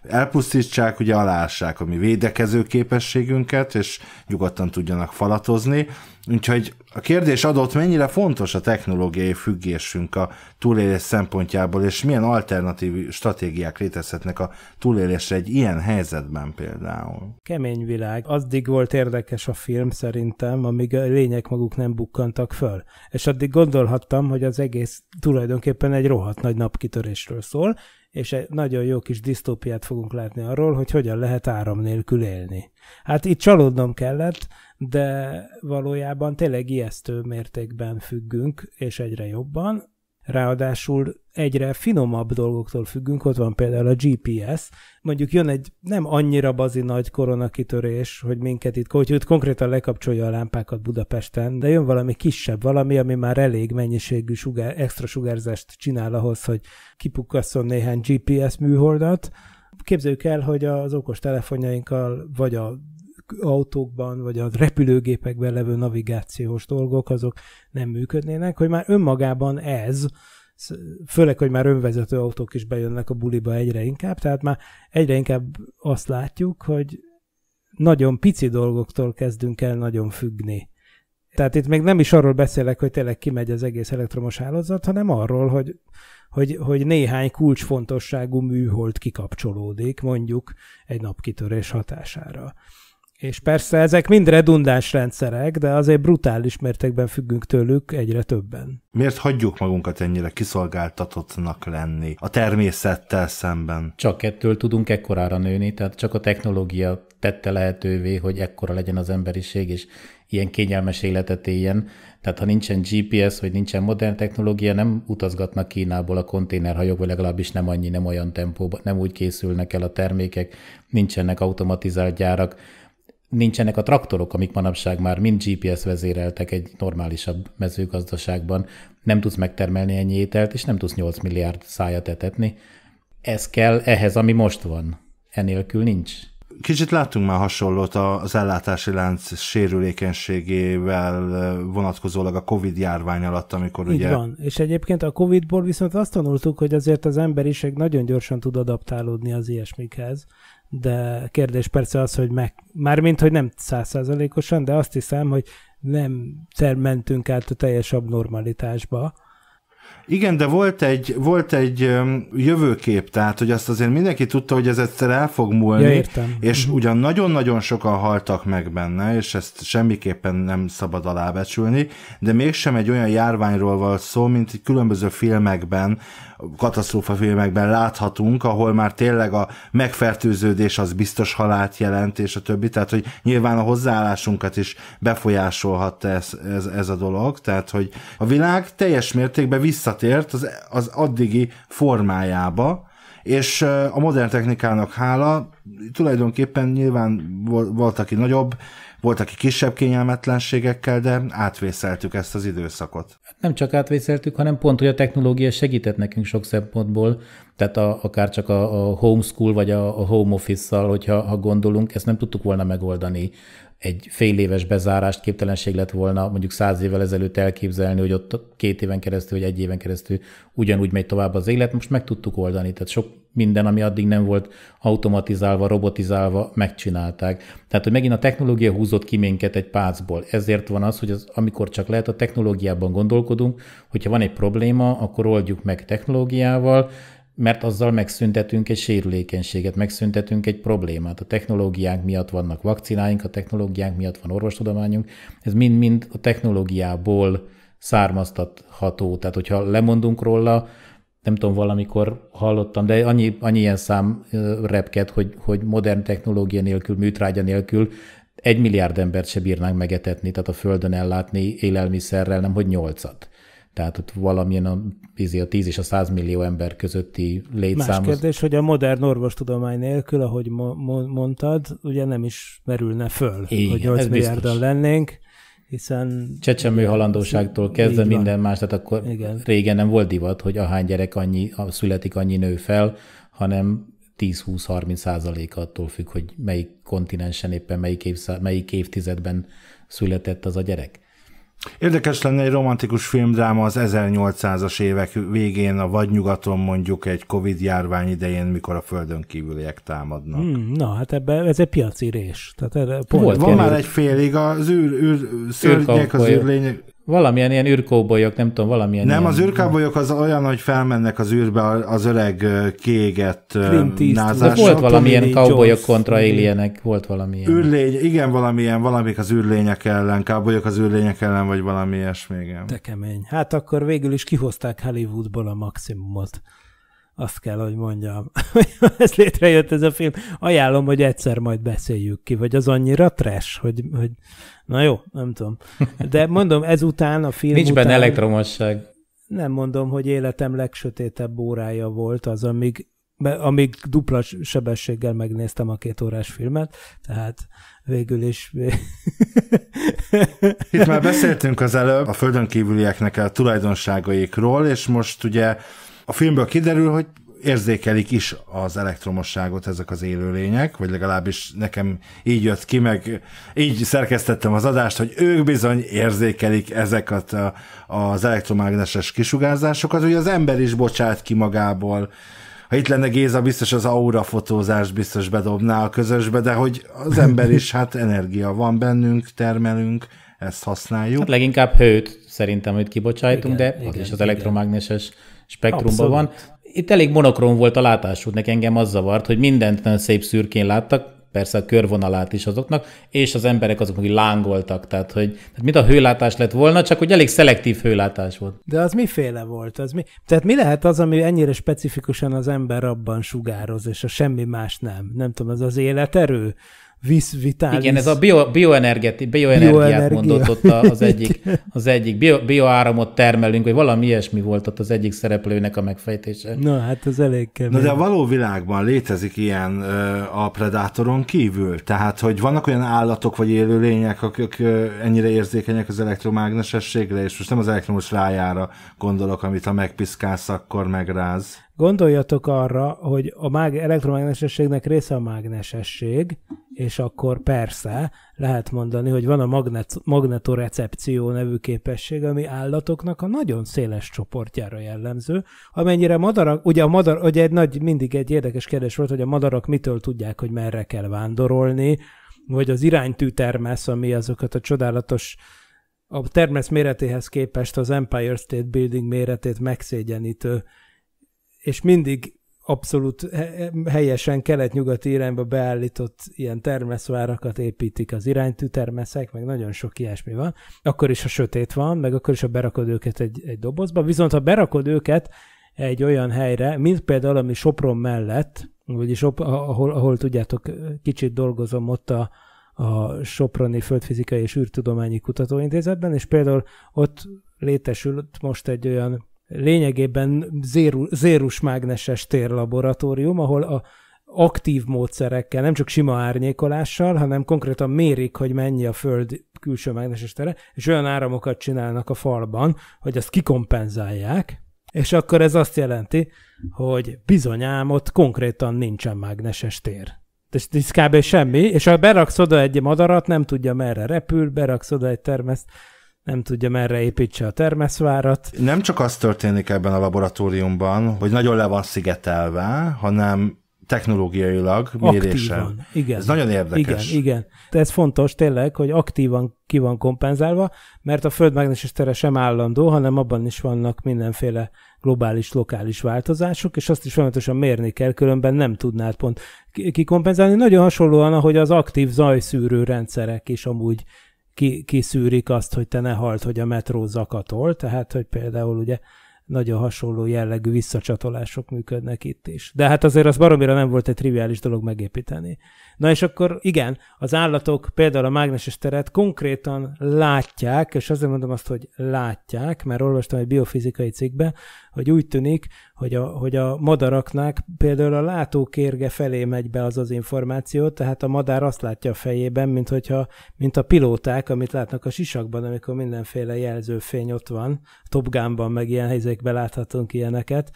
elpusztítsák, ugye alássák a mi védekező képességünket, és nyugodtan tudjanak falatozni, Úgyhogy a kérdés adott, mennyire fontos a technológiai függésünk a túlélés szempontjából, és milyen alternatív stratégiák létezhetnek a túlélésre egy ilyen helyzetben például. Kemény világ. Addig volt érdekes a film szerintem, amíg a lények maguk nem bukkantak föl. És addig gondolhattam, hogy az egész tulajdonképpen egy rohadt nagy napkitörésről szól, és egy nagyon jó kis disztópiát fogunk látni arról, hogy hogyan lehet áram nélkül élni. Hát itt csalódnom kellett, de valójában tényleg ijesztő mértékben függünk, és egyre jobban. Ráadásul egyre finomabb dolgoktól függünk, ott van például a GPS, mondjuk jön egy nem annyira bazi nagy koronakitörés, hogy minket itt, hogy itt konkrétan lekapcsolja a lámpákat Budapesten, de jön valami kisebb, valami, ami már elég mennyiségű sugár, extra sugárzást csinál ahhoz, hogy kipukkasszon néhány GPS műholdat, képzeljük el, hogy az okos telefonjainkkal, vagy a autókban, vagy a repülőgépekben levő navigációs dolgok, azok nem működnének, hogy már önmagában ez, főleg, hogy már önvezető autók is bejönnek a buliba egyre inkább, tehát már egyre inkább azt látjuk, hogy nagyon pici dolgoktól kezdünk el nagyon függni. Tehát itt még nem is arról beszélek, hogy tényleg kimegy az egész elektromos hálózat, hanem arról, hogy, hogy, hogy néhány kulcsfontosságú műhold kikapcsolódik, mondjuk egy napkitörés hatására. És persze ezek mind redundáns rendszerek, de azért brutális mértékben függünk tőlük egyre többen. Miért hagyjuk magunkat ennyire kiszolgáltatottnak lenni a természettel szemben? Csak ettől tudunk ekkorára nőni, tehát csak a technológia tette lehetővé, hogy ekkora legyen az emberiség, és ilyen kényelmes életet éljen. Tehát ha nincsen GPS, vagy nincsen modern technológia, nem utazgatnak Kínából a konténerhajók, vagy legalábbis nem annyi, nem olyan tempóban, nem úgy készülnek el a termékek, nincsenek automatizált gyárak, nincsenek a traktorok, amik manapság már mind GPS vezéreltek egy normálisabb mezőgazdaságban, nem tudsz megtermelni ennyi ételt, és nem tudsz 8 milliárd szájat etetni. Ez kell ehhez, ami most van. Enélkül nincs. Kicsit láttunk már hasonlót az ellátási lánc sérülékenységével vonatkozólag a Covid járvány alatt, amikor Így ugye... van, és egyébként a Covidból viszont azt tanultuk, hogy azért az emberiség nagyon gyorsan tud adaptálódni az ilyesmikhez, de kérdés persze az, hogy meg, mármint, hogy nem százszázalékosan, de azt hiszem, hogy nem mentünk át a teljes abnormalitásba, igen, de volt egy, volt egy jövőkép, tehát hogy azt azért mindenki tudta, hogy ez egyszer el fog múlni, ja, értem. és uh-huh. ugyan nagyon-nagyon sokan haltak meg benne, és ezt semmiképpen nem szabad alábecsülni, de mégsem egy olyan járványról volt szó, mint különböző filmekben, katasztrófa filmekben láthatunk, ahol már tényleg a megfertőződés az biztos halált jelent, és a többi, tehát hogy nyilván a hozzáállásunkat is befolyásolhatta ez, ez, ez a dolog, tehát hogy a világ teljes mértékben visszatért az, az addigi formájába, és a modern technikának hála tulajdonképpen nyilván volt, aki nagyobb volt, aki kisebb kényelmetlenségekkel, de átvészeltük ezt az időszakot. Hát nem csak átvészeltük, hanem pont, hogy a technológia segített nekünk sok szempontból, tehát a, akár csak a, a homeschool vagy a, a home office-szal, hogyha ha gondolunk, ezt nem tudtuk volna megoldani egy fél éves bezárást képtelenség lett volna mondjuk száz évvel ezelőtt elképzelni, hogy ott két éven keresztül, vagy egy éven keresztül ugyanúgy megy tovább az élet, most meg tudtuk oldani. Tehát sok minden, ami addig nem volt automatizálva, robotizálva, megcsinálták. Tehát, hogy megint a technológia húzott ki minket egy pácból. Ezért van az, hogy az, amikor csak lehet, a technológiában gondolkodunk, hogyha van egy probléma, akkor oldjuk meg technológiával, mert azzal megszüntetünk egy sérülékenységet, megszüntetünk egy problémát. A technológiánk miatt vannak vakcináink, a technológiánk miatt van orvostudományunk, ez mind-mind a technológiából származtatható. Tehát, hogyha lemondunk róla, nem tudom, valamikor hallottam, de annyi, annyi ilyen szám repked, hogy, hogy modern technológia nélkül, műtrágya nélkül egy milliárd embert se bírnánk megetetni, tehát a Földön ellátni élelmiszerrel, nem hogy nyolcat. Tehát ott valamilyen a, izé, a 10 és a 100 millió ember közötti létszám. Más kérdés, hogy a modern orvostudomány nélkül, ahogy mo- mo- mondtad, ugye nem is merülne föl, Igen, hogy 8 milliárdan lennénk hiszen... Csecsemő halandóságtól kezdve minden van. más, tehát akkor Igen. régen nem volt divat, hogy ahány gyerek annyi, születik, annyi nő fel, hanem 10-20-30 százaléka attól függ, hogy melyik kontinensen éppen, melyik, évszá, melyik évtizedben született az a gyerek. Érdekes lenne egy romantikus filmdráma az 1800-as évek végén, a Vadnyugaton, mondjuk egy Covid járvány idején, mikor a földön kívüliek támadnak. Hmm, na, hát ebbe, ez egy piaci Tehát erre pont Volt, van már egy félig, az űr, űr szörnyek, az űrlények, Valamilyen ilyen űrkóbolyok, nem tudom, valamilyen Nem, ilyen... az űrkóbolyok az olyan, hogy felmennek az űrbe az öreg kéget názások. De volt valamilyen cowboyok kontra alienek, volt valamilyen. Űrlény, igen, valamilyen, valamik az űrlények ellen, cowboyok az űrlények ellen, vagy valami ilyesmi, igen. De kemény. Hát akkor végül is kihozták Hollywoodból a maximumot. Azt kell, hogy mondjam, ez létrejött ez a film. Ajánlom, hogy egyszer majd beszéljük ki, vagy az annyira trash, hogy, hogy Na jó, nem tudom. De mondom, ezután a film Nincs után... benne elektromosság. Nem mondom, hogy életem legsötétebb órája volt az, amíg, amíg dupla sebességgel megnéztem a két órás filmet, tehát végül is... Itt már beszéltünk az előbb a földön kívülieknek a tulajdonságaikról, és most ugye a filmből kiderül, hogy érzékelik is az elektromosságot ezek az élőlények, vagy legalábbis nekem így jött ki, meg így szerkesztettem az adást, hogy ők bizony érzékelik ezeket a, az elektromágneses kisugárzásokat, hogy az ember is bocsát ki magából. Ha itt lenne Géza, biztos az aura fotózást biztos bedobná a közösbe, de hogy az ember is, hát energia van bennünk, termelünk, ezt használjuk. Hát leginkább hőt szerintem, hogy kibocsájtunk, igen, de igen, az is az igen. elektromágneses spektrumban van itt elég monokrom volt a látásuk, nekem engem az zavart, hogy mindent nagyon szép szürkén láttak, persze a körvonalát is azoknak, és az emberek azok, akik lángoltak, tehát hogy tehát mint a hőlátás lett volna, csak hogy elég szelektív hőlátás volt. De az miféle volt? Az mi... Tehát mi lehet az, ami ennyire specifikusan az ember abban sugároz, és a semmi más nem? Nem tudom, ez az életerő? vis vitalis. Igen, ez a bio, bioenergeti, bioenergiát bioenergia. mondott ott az egyik, az egyik bio, bioáramot termelünk, vagy valami ilyesmi volt ott az egyik szereplőnek a megfejtése. Na, hát az elég kemény. Na, de a való világban létezik ilyen ö, a predátoron kívül, tehát, hogy vannak olyan állatok vagy élőlények, akik ö, ennyire érzékenyek az elektromágnesességre, és most nem az elektromos rájára gondolok, amit ha megpiszkálsz, akkor megráz. Gondoljatok arra, hogy a mág elektromágnesességnek része a mágnesesség, és akkor persze lehet mondani, hogy van a magnet- magnetorecepció nevű képesség, ami állatoknak a nagyon széles csoportjára jellemző, amennyire madarak, ugye, a madar, ugye egy nagy, mindig egy érdekes kérdés volt, hogy a madarak mitől tudják, hogy merre kell vándorolni, vagy az iránytű termesz, ami azokat a csodálatos a termesz méretéhez képest az Empire State Building méretét megszégyenítő és mindig abszolút helyesen kelet-nyugati irányba beállított ilyen termeszvárakat építik az iránytű termeszek, meg nagyon sok ilyesmi van. Akkor is, ha sötét van, meg akkor is, ha berakod őket egy, egy dobozba. Viszont, ha berakod őket egy olyan helyre, mint például, ami Sopron mellett, vagyis ahol, ahol tudjátok, kicsit dolgozom ott a, a Soproni Földfizikai és űrtudományi kutatóintézetben, és például ott létesült most egy olyan lényegében zéru, mágneses térlaboratórium, ahol a aktív módszerekkel, nem csak sima árnyékolással, hanem konkrétan mérik, hogy mennyi a Föld külső mágneses tere, és olyan áramokat csinálnak a falban, hogy azt kikompenzálják, és akkor ez azt jelenti, hogy bizonyám ott konkrétan nincsen mágneses tér. Tehát kb. semmi, és ha beraksz oda egy madarat, nem tudja merre repül, beraksz oda egy termeszt, nem tudja merre építse a termeszvárat. Nem csak az történik ebben a laboratóriumban, hogy nagyon le van szigetelve, hanem technológiailag mérése. Aktívan, igen. Ez nagyon érdekes. Igen, igen. De ez fontos tényleg, hogy aktívan ki van kompenzálva, mert a Föld mágneses tere sem állandó, hanem abban is vannak mindenféle globális, lokális változások, és azt is folyamatosan mérni kell, különben nem tudnád pont kikompenzálni. Nagyon hasonlóan, ahogy az aktív zajszűrő rendszerek is amúgy ki, kiszűrik azt, hogy te ne halt, hogy a metró zakatol, tehát hogy például ugye nagyon hasonló jellegű visszacsatolások működnek itt is. De hát azért az baromira nem volt egy triviális dolog megépíteni. Na és akkor igen, az állatok például a mágneses teret konkrétan látják, és azért mondom azt, hogy látják, mert olvastam egy biofizikai cikkbe, hogy úgy tűnik, hogy a, hogy a madaraknak például a látókérge felé megy be az az információ, tehát a madár azt látja a fejében, mint, hogyha, mint a pilóták, amit látnak a sisakban, amikor mindenféle jelzőfény ott van, Top Gun-ban meg ilyen helyzetekben láthatunk ilyeneket,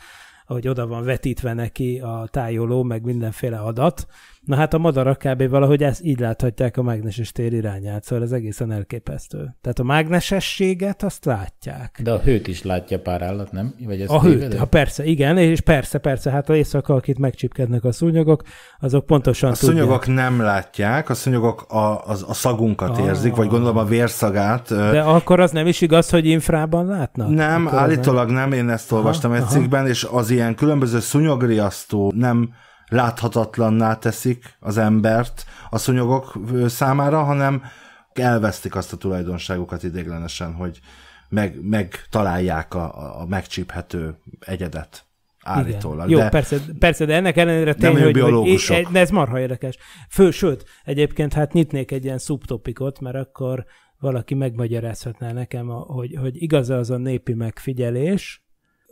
hogy oda van vetítve neki a tájoló, meg mindenféle adat, Na hát a madarak kb. valahogy ezt így láthatják a mágneses tér irányát, szóval ez egészen elképesztő. Tehát a mágnesességet azt látják. De a hőt is látja pár állat, nem? Vagy ez a hőt, ha persze, igen, és persze, persze, hát a éjszaka, akit megcsipkednek a szúnyogok, azok pontosan A tudják. szúnyogok nem látják, a szúnyogok a, az, a szagunkat ah, érzik, vagy gondolom a vérszagát. De akkor az nem is igaz, hogy infrában látnak? Nem, akkor állítólag nem. nem, én ezt olvastam aha, egy aha. cikkben, és az ilyen különböző szúnyogriasztó, nem láthatatlanná teszik az embert a szonyogok számára, hanem elvesztik azt a tulajdonságukat idéglenesen, hogy meg, megtalálják a, a megcsíphető egyedet. Állítólag. Igen. Jó, de, persze, persze, de ennek ellenére tény, hogy, biológusok. hogy de ez marha érdekes. Fő, sőt, egyébként hát nyitnék egy ilyen szubtopikot, mert akkor valaki megmagyarázhatná nekem, hogy, hogy igaz az a népi megfigyelés,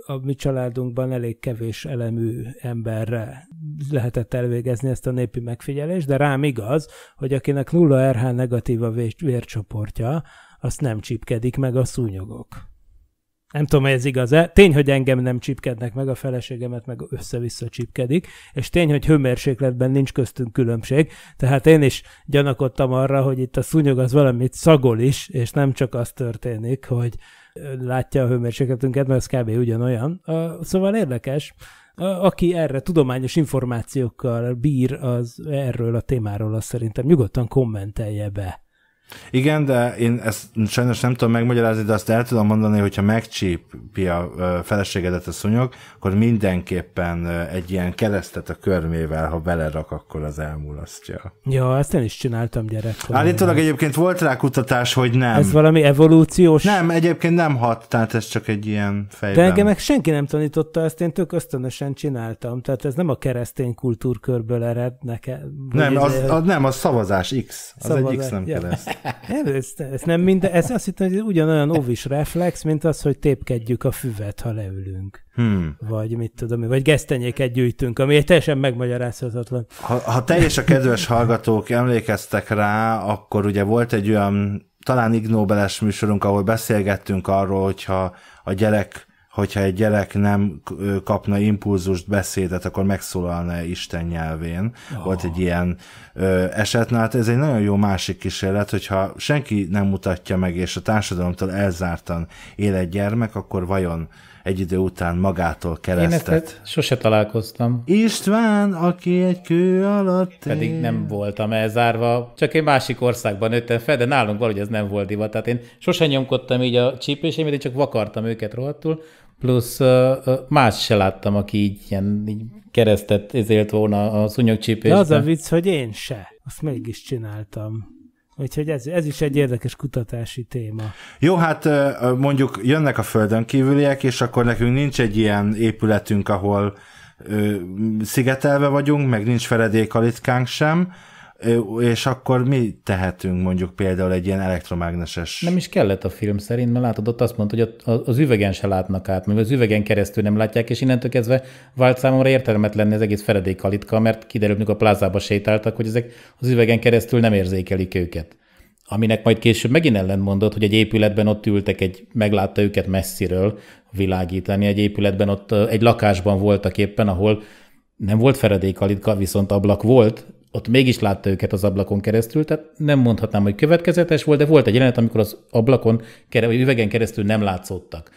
a mi családunkban elég kevés elemű emberre lehetett elvégezni ezt a népi megfigyelést, de rám igaz, hogy akinek 0 RH negatív a vércsoportja, azt nem csipkedik meg a szúnyogok. Nem tudom, hogy ez igaz-e. Tény, hogy engem nem csipkednek meg, a feleségemet meg össze-vissza csipkedik, és tény, hogy hőmérsékletben nincs köztünk különbség, tehát én is gyanakodtam arra, hogy itt a szúnyog az valamit szagol is, és nem csak az történik, hogy látja a hőmérsékletünket, mert ez kb. ugyanolyan. Szóval érdekes aki erre tudományos információkkal bír az erről a témáról, azt szerintem nyugodtan kommentelje be. Igen, de én ezt sajnos nem tudom megmagyarázni, de azt el tudom mondani, hogyha megcsípi a feleségedet a szúnyog, akkor mindenképpen egy ilyen keresztet a körmével, ha belerak, akkor az elmulasztja. Ja, ezt én is csináltam gyerek. Állítólag egyébként volt rá kutatás, hogy nem. Ez valami evolúciós? Nem, egyébként nem hat, tehát ez csak egy ilyen fejben. De engem meg senki nem tanította, ezt én tök ösztönösen csináltam, tehát ez nem a keresztény kultúrkörből ered nekem. Nem, az, az, nem, az szavazás X. Az szavazás, egy X nem ja. kereszt. Nem, ez, ez nem minden, ez azt hittem, hogy ugyanolyan óvis reflex, mint az, hogy tépkedjük a füvet, ha leülünk. Hmm. Vagy mit tudom, vagy gesztenyéket gyűjtünk, ami egy teljesen megmagyarázhatatlan. Ha, ha teljes a kedves hallgatók emlékeztek rá, akkor ugye volt egy olyan talán ignóbeles Nobeles műsorunk, ahol beszélgettünk arról, hogyha a gyerek hogyha egy gyerek nem kapna impulzust, beszédet, akkor megszólalna -e Isten nyelvén. Oh. Volt egy ilyen ö, eset, na hát ez egy nagyon jó másik kísérlet, hogyha senki nem mutatja meg, és a társadalomtól elzártan él egy gyermek, akkor vajon egy idő után magától keresztet. Én ezt sose találkoztam. István, aki egy kő alatt él. Pedig nem voltam elzárva, csak egy másik országban nőttem fel, de nálunk valahogy ez nem volt divat. Tehát én sose nyomkodtam így a csípésémet, én csak vakartam őket rohadtul, plusz más se láttam, aki így ilyen így keresztet ezért volna a szúnyogcsípésben. De az a vicc, hogy én se. Azt mégis csináltam. Úgyhogy ez, ez is egy érdekes kutatási téma. Jó, hát mondjuk jönnek a földön kívüliek, és akkor nekünk nincs egy ilyen épületünk, ahol ö, szigetelve vagyunk, meg nincs feledékalitkánk sem, és akkor mi tehetünk mondjuk például egy ilyen elektromágneses... Nem is kellett a film szerint, mert látod, ott azt mondta, hogy az üvegen se látnak át, mert az üvegen keresztül nem látják, és innentől kezdve vált számomra értelmetlen az egész kalitka, mert kiderült, mikor a plázába sétáltak, hogy ezek az üvegen keresztül nem érzékelik őket. Aminek majd később megint ellentmondott, hogy egy épületben ott ültek, egy meglátta őket messziről világítani, egy épületben ott egy lakásban voltak éppen, ahol nem volt feredékkalitka, viszont ablak volt, ott mégis látta őket az ablakon keresztül, tehát nem mondhatnám, hogy következetes volt, de volt egy jelenet, amikor az ablakon, vagy üvegen keresztül nem látszottak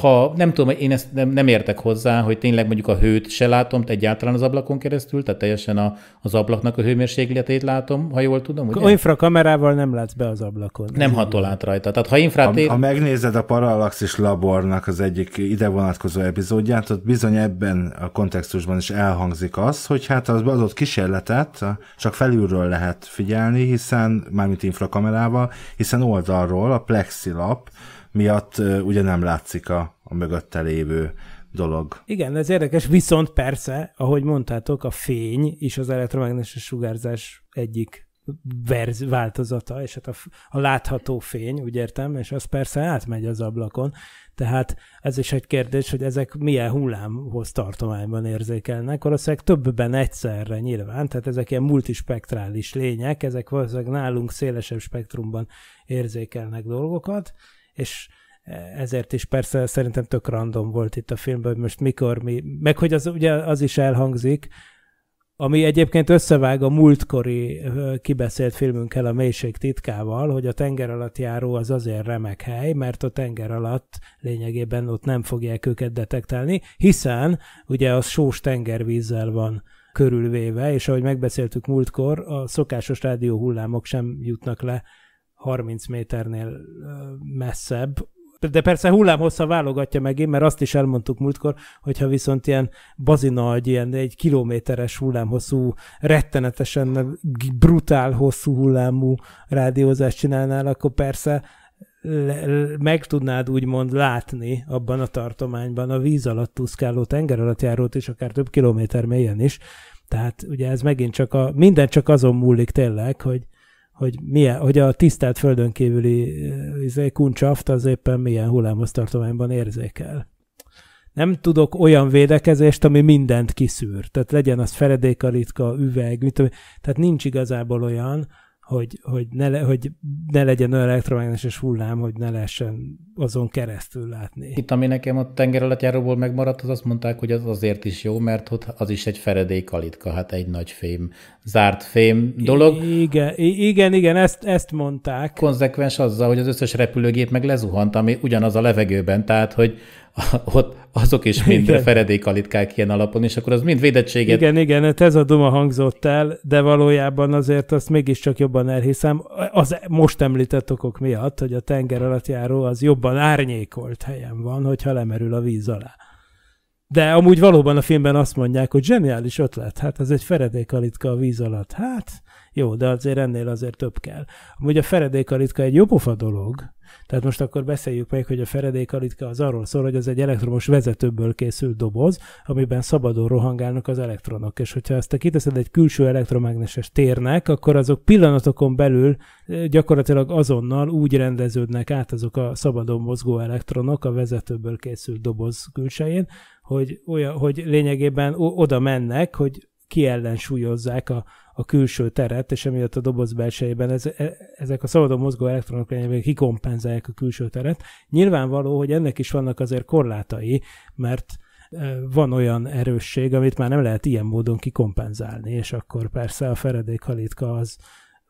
ha nem tudom, én ezt nem, nem értek hozzá, hogy tényleg mondjuk a hőt se látom egyáltalán az ablakon keresztül, tehát teljesen a, az ablaknak a hőmérsékletét látom, ha jól tudom. Ugye? Infra kamerával nem látsz be az ablakon. Nem hatol át rajta. Tehát ha infrát ér... ha, ha megnézed a Parallaxis Labornak az egyik ide vonatkozó epizódját, ott bizony ebben a kontextusban is elhangzik az, hogy hát az adott kísérletet csak felülről lehet figyelni, hiszen mármint infrakamerával, hiszen oldalról a plexilap miatt ugye nem látszik a, a mögötte lévő dolog. Igen, ez érdekes, viszont persze, ahogy mondtátok, a fény is az elektromágneses sugárzás egyik verz, változata, és hát a, a látható fény, úgy értem, és az persze átmegy az ablakon, tehát ez is egy kérdés, hogy ezek milyen hullámhoz tartományban érzékelnek. Valószínűleg többben egyszerre nyilván, tehát ezek ilyen multispektrális lények, ezek valószínűleg nálunk szélesebb spektrumban érzékelnek dolgokat, és e, ezért is persze szerintem tök random volt itt a filmben, hogy most mikor mi, meg hogy az ugye az is elhangzik, ami egyébként összevág a múltkori e, kibeszélt filmünkkel a mélység titkával, hogy a tenger alatt járó az azért remek hely, mert a tenger alatt lényegében ott nem fogják őket detektálni, hiszen ugye az sós tengervízzel van körülvéve, és ahogy megbeszéltük múltkor, a szokásos rádióhullámok sem jutnak le 30 méternél messzebb, de persze hullámhossza válogatja meg én, mert azt is elmondtuk múltkor, hogyha viszont ilyen bazinagy, ilyen egy kilométeres hullámhosszú, rettenetesen brutál hosszú hullámú rádiózást csinálnál, akkor persze meg tudnád úgymond látni abban a tartományban a víz alatt tuszkáló tenger alatt járót is, akár több kilométer mélyen is. Tehát ugye ez megint csak a, minden csak azon múlik tényleg, hogy hogy, milyen, hogy a tisztelt földön kívüli eh, izé, kuncsaft az éppen milyen hullámosztartományban tartományban érzékel. Nem tudok olyan védekezést, ami mindent kiszűr. Tehát legyen az feredékalitka, üveg, mit tudom, tehát nincs igazából olyan, hogy, hogy, ne, le, hogy ne legyen olyan elektromágneses hullám, hogy ne lehessen azon keresztül látni. Itt, ami nekem a tenger alattjáróból megmaradt, az azt mondták, hogy az azért is jó, mert ott az is egy feredék kalitka, hát egy nagy fém, zárt fém dolog. Igen, igen, igen ezt, ezt mondták. Konzekvens azzal, hogy az összes repülőgép meg lezuhant, ami ugyanaz a levegőben, tehát hogy ott azok is mind igen. feredékalitkák ilyen alapon, és akkor az mind védettséget... Igen, igen, hát ez a duma hangzott el, de valójában azért azt mégiscsak jobban elhiszem, az most említett okok miatt, hogy a tenger alatt járó az jobban árnyékolt helyen van, hogyha lemerül a víz alá. De amúgy valóban a filmben azt mondják, hogy zseniális ötlet, hát ez egy feredékalitka a víz alatt. Hát, jó, de azért ennél azért több kell. Amúgy a feredékalitka egy jópofa dolog, tehát most akkor beszéljük meg, hogy a feredékalitka az arról szól, hogy az egy elektromos vezetőből készült doboz, amiben szabadon rohangálnak az elektronok, és hogyha ezt te kiteszed egy külső elektromágneses térnek, akkor azok pillanatokon belül eh, gyakorlatilag azonnal úgy rendeződnek át azok a szabadon mozgó elektronok a vezetőből készült doboz külsején, hogy, olyan, hogy lényegében oda mennek, hogy kiellensúlyozzák a, a külső teret, és emiatt a doboz belsejében ez, e, ezek a szabadon mozgó elektronok lényegében kikompenzálják a külső teret. Nyilvánvaló, hogy ennek is vannak azért korlátai, mert e, van olyan erősség, amit már nem lehet ilyen módon kikompenzálni, és akkor persze a feredék halitka az,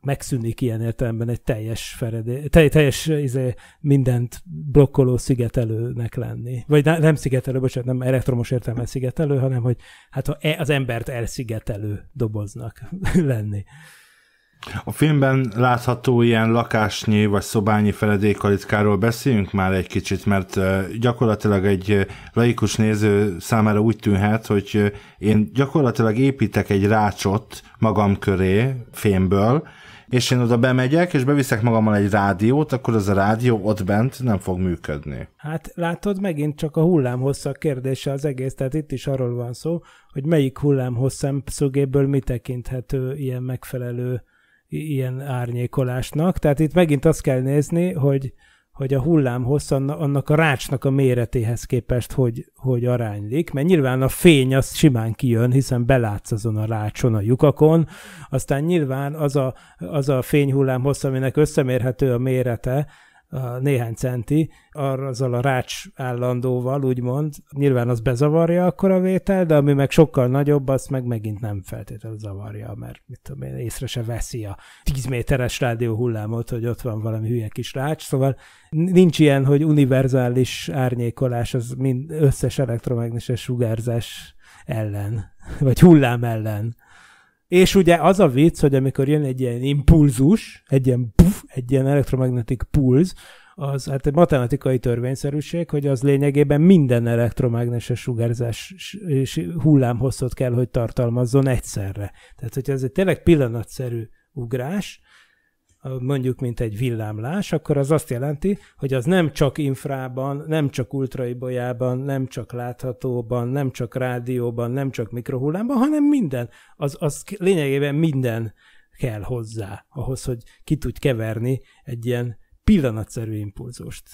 megszűnik ilyen értelemben egy teljes, feredé, tel, teljes izé, mindent blokkoló szigetelőnek lenni. Vagy ne, nem szigetelő, bocsánat, nem elektromos értelemben szigetelő, hanem hogy hát ha e, az embert elszigetelő doboznak lenni. A filmben látható ilyen lakásnyi vagy szobányi feledékalitkáról beszéljünk már egy kicsit, mert gyakorlatilag egy laikus néző számára úgy tűnhet, hogy én gyakorlatilag építek egy rácsot magam köré fémből, és én oda bemegyek, és beviszek magammal egy rádiót, akkor az a rádió ott bent nem fog működni. Hát látod, megint csak a hullámhossza kérdése az egész, tehát itt is arról van szó, hogy melyik hullámhossz szemszögéből mi tekinthető ilyen megfelelő ilyen árnyékolásnak. Tehát itt megint azt kell nézni, hogy hogy a hullám hossza annak a rácsnak a méretéhez képest hogy, hogy aránylik, mert nyilván a fény az simán kijön, hiszen belátsz azon a rácson, a lyukakon, aztán nyilván az a, az a fényhullám hossza, aminek összemérhető a mérete, a néhány centi, arra azzal a rács állandóval, úgymond, nyilván az bezavarja akkor a vétel, de ami meg sokkal nagyobb, azt meg megint nem feltétlenül zavarja, mert mit tudom én, észre se veszi a 10 méteres rádió hullámot, hogy ott van valami hülye kis rács, szóval nincs ilyen, hogy univerzális árnyékolás, az mind összes elektromágneses sugárzás ellen, vagy hullám ellen. És ugye az a vicc, hogy amikor jön egy ilyen impulzus, egy ilyen buf, egy ilyen elektromagnetik pulz, az hát egy matematikai törvényszerűség, hogy az lényegében minden elektromágneses sugárzás és hullámhosszot kell, hogy tartalmazzon egyszerre. Tehát, hogyha ez egy tényleg pillanatszerű ugrás, mondjuk mint egy villámlás, akkor az azt jelenti, hogy az nem csak infrában, nem csak ultraibolyában, nem csak láthatóban, nem csak rádióban, nem csak mikrohullámban, hanem minden. Az, az lényegében minden kell hozzá, ahhoz, hogy ki tudj keverni egy ilyen pillanatszerű impulzust.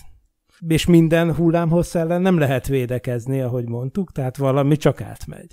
És minden hullámhossz ellen nem lehet védekezni, ahogy mondtuk, tehát valami csak átmegy.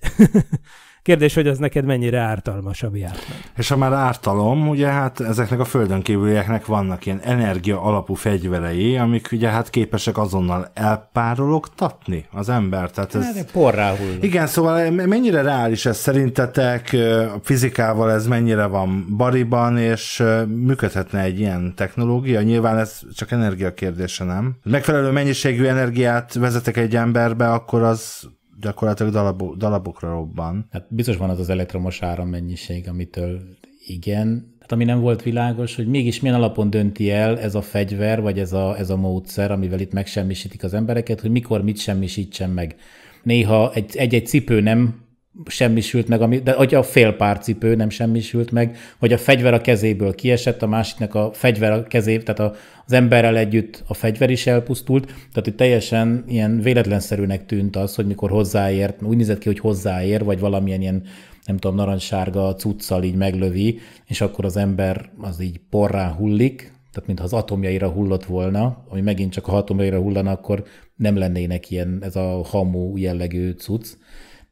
Kérdés, hogy az neked mennyire a játék. És ha már ártalom, ugye hát ezeknek a földön kívülieknek vannak ilyen energia alapú fegyverei, amik ugye hát képesek azonnal elpárologtatni az embert. Tehát ez... porrá hull. Igen, szóval mennyire reális ez szerintetek, a fizikával ez mennyire van bariban, és működhetne egy ilyen technológia? Nyilván ez csak energia kérdése, nem? Megfelelő mennyiségű energiát vezetek egy emberbe, akkor az gyakorlatilag dalabok, dalabokra robban. Hát biztos van az az elektromos árammennyiség, amitől igen. Hát ami nem volt világos, hogy mégis milyen alapon dönti el ez a fegyver, vagy ez a, ez a módszer, amivel itt megsemmisítik az embereket, hogy mikor mit semmisítsen meg. Néha egy-egy cipő nem semmisült meg, de hogy a fél pár cipő nem semmisült meg, hogy a fegyver a kezéből kiesett, a másiknak a fegyver a kezé, tehát a, az emberrel együtt a fegyver is elpusztult, tehát hogy teljesen ilyen véletlenszerűnek tűnt az, hogy mikor hozzáért, úgy nézett ki, hogy hozzáér, vagy valamilyen ilyen nem tudom, narancssárga cuccal így meglövi, és akkor az ember az így porrá hullik, tehát mintha az atomjaira hullott volna, ami megint csak a atomjaira hullana, akkor nem lennének ilyen, ez a hamu jellegű cucc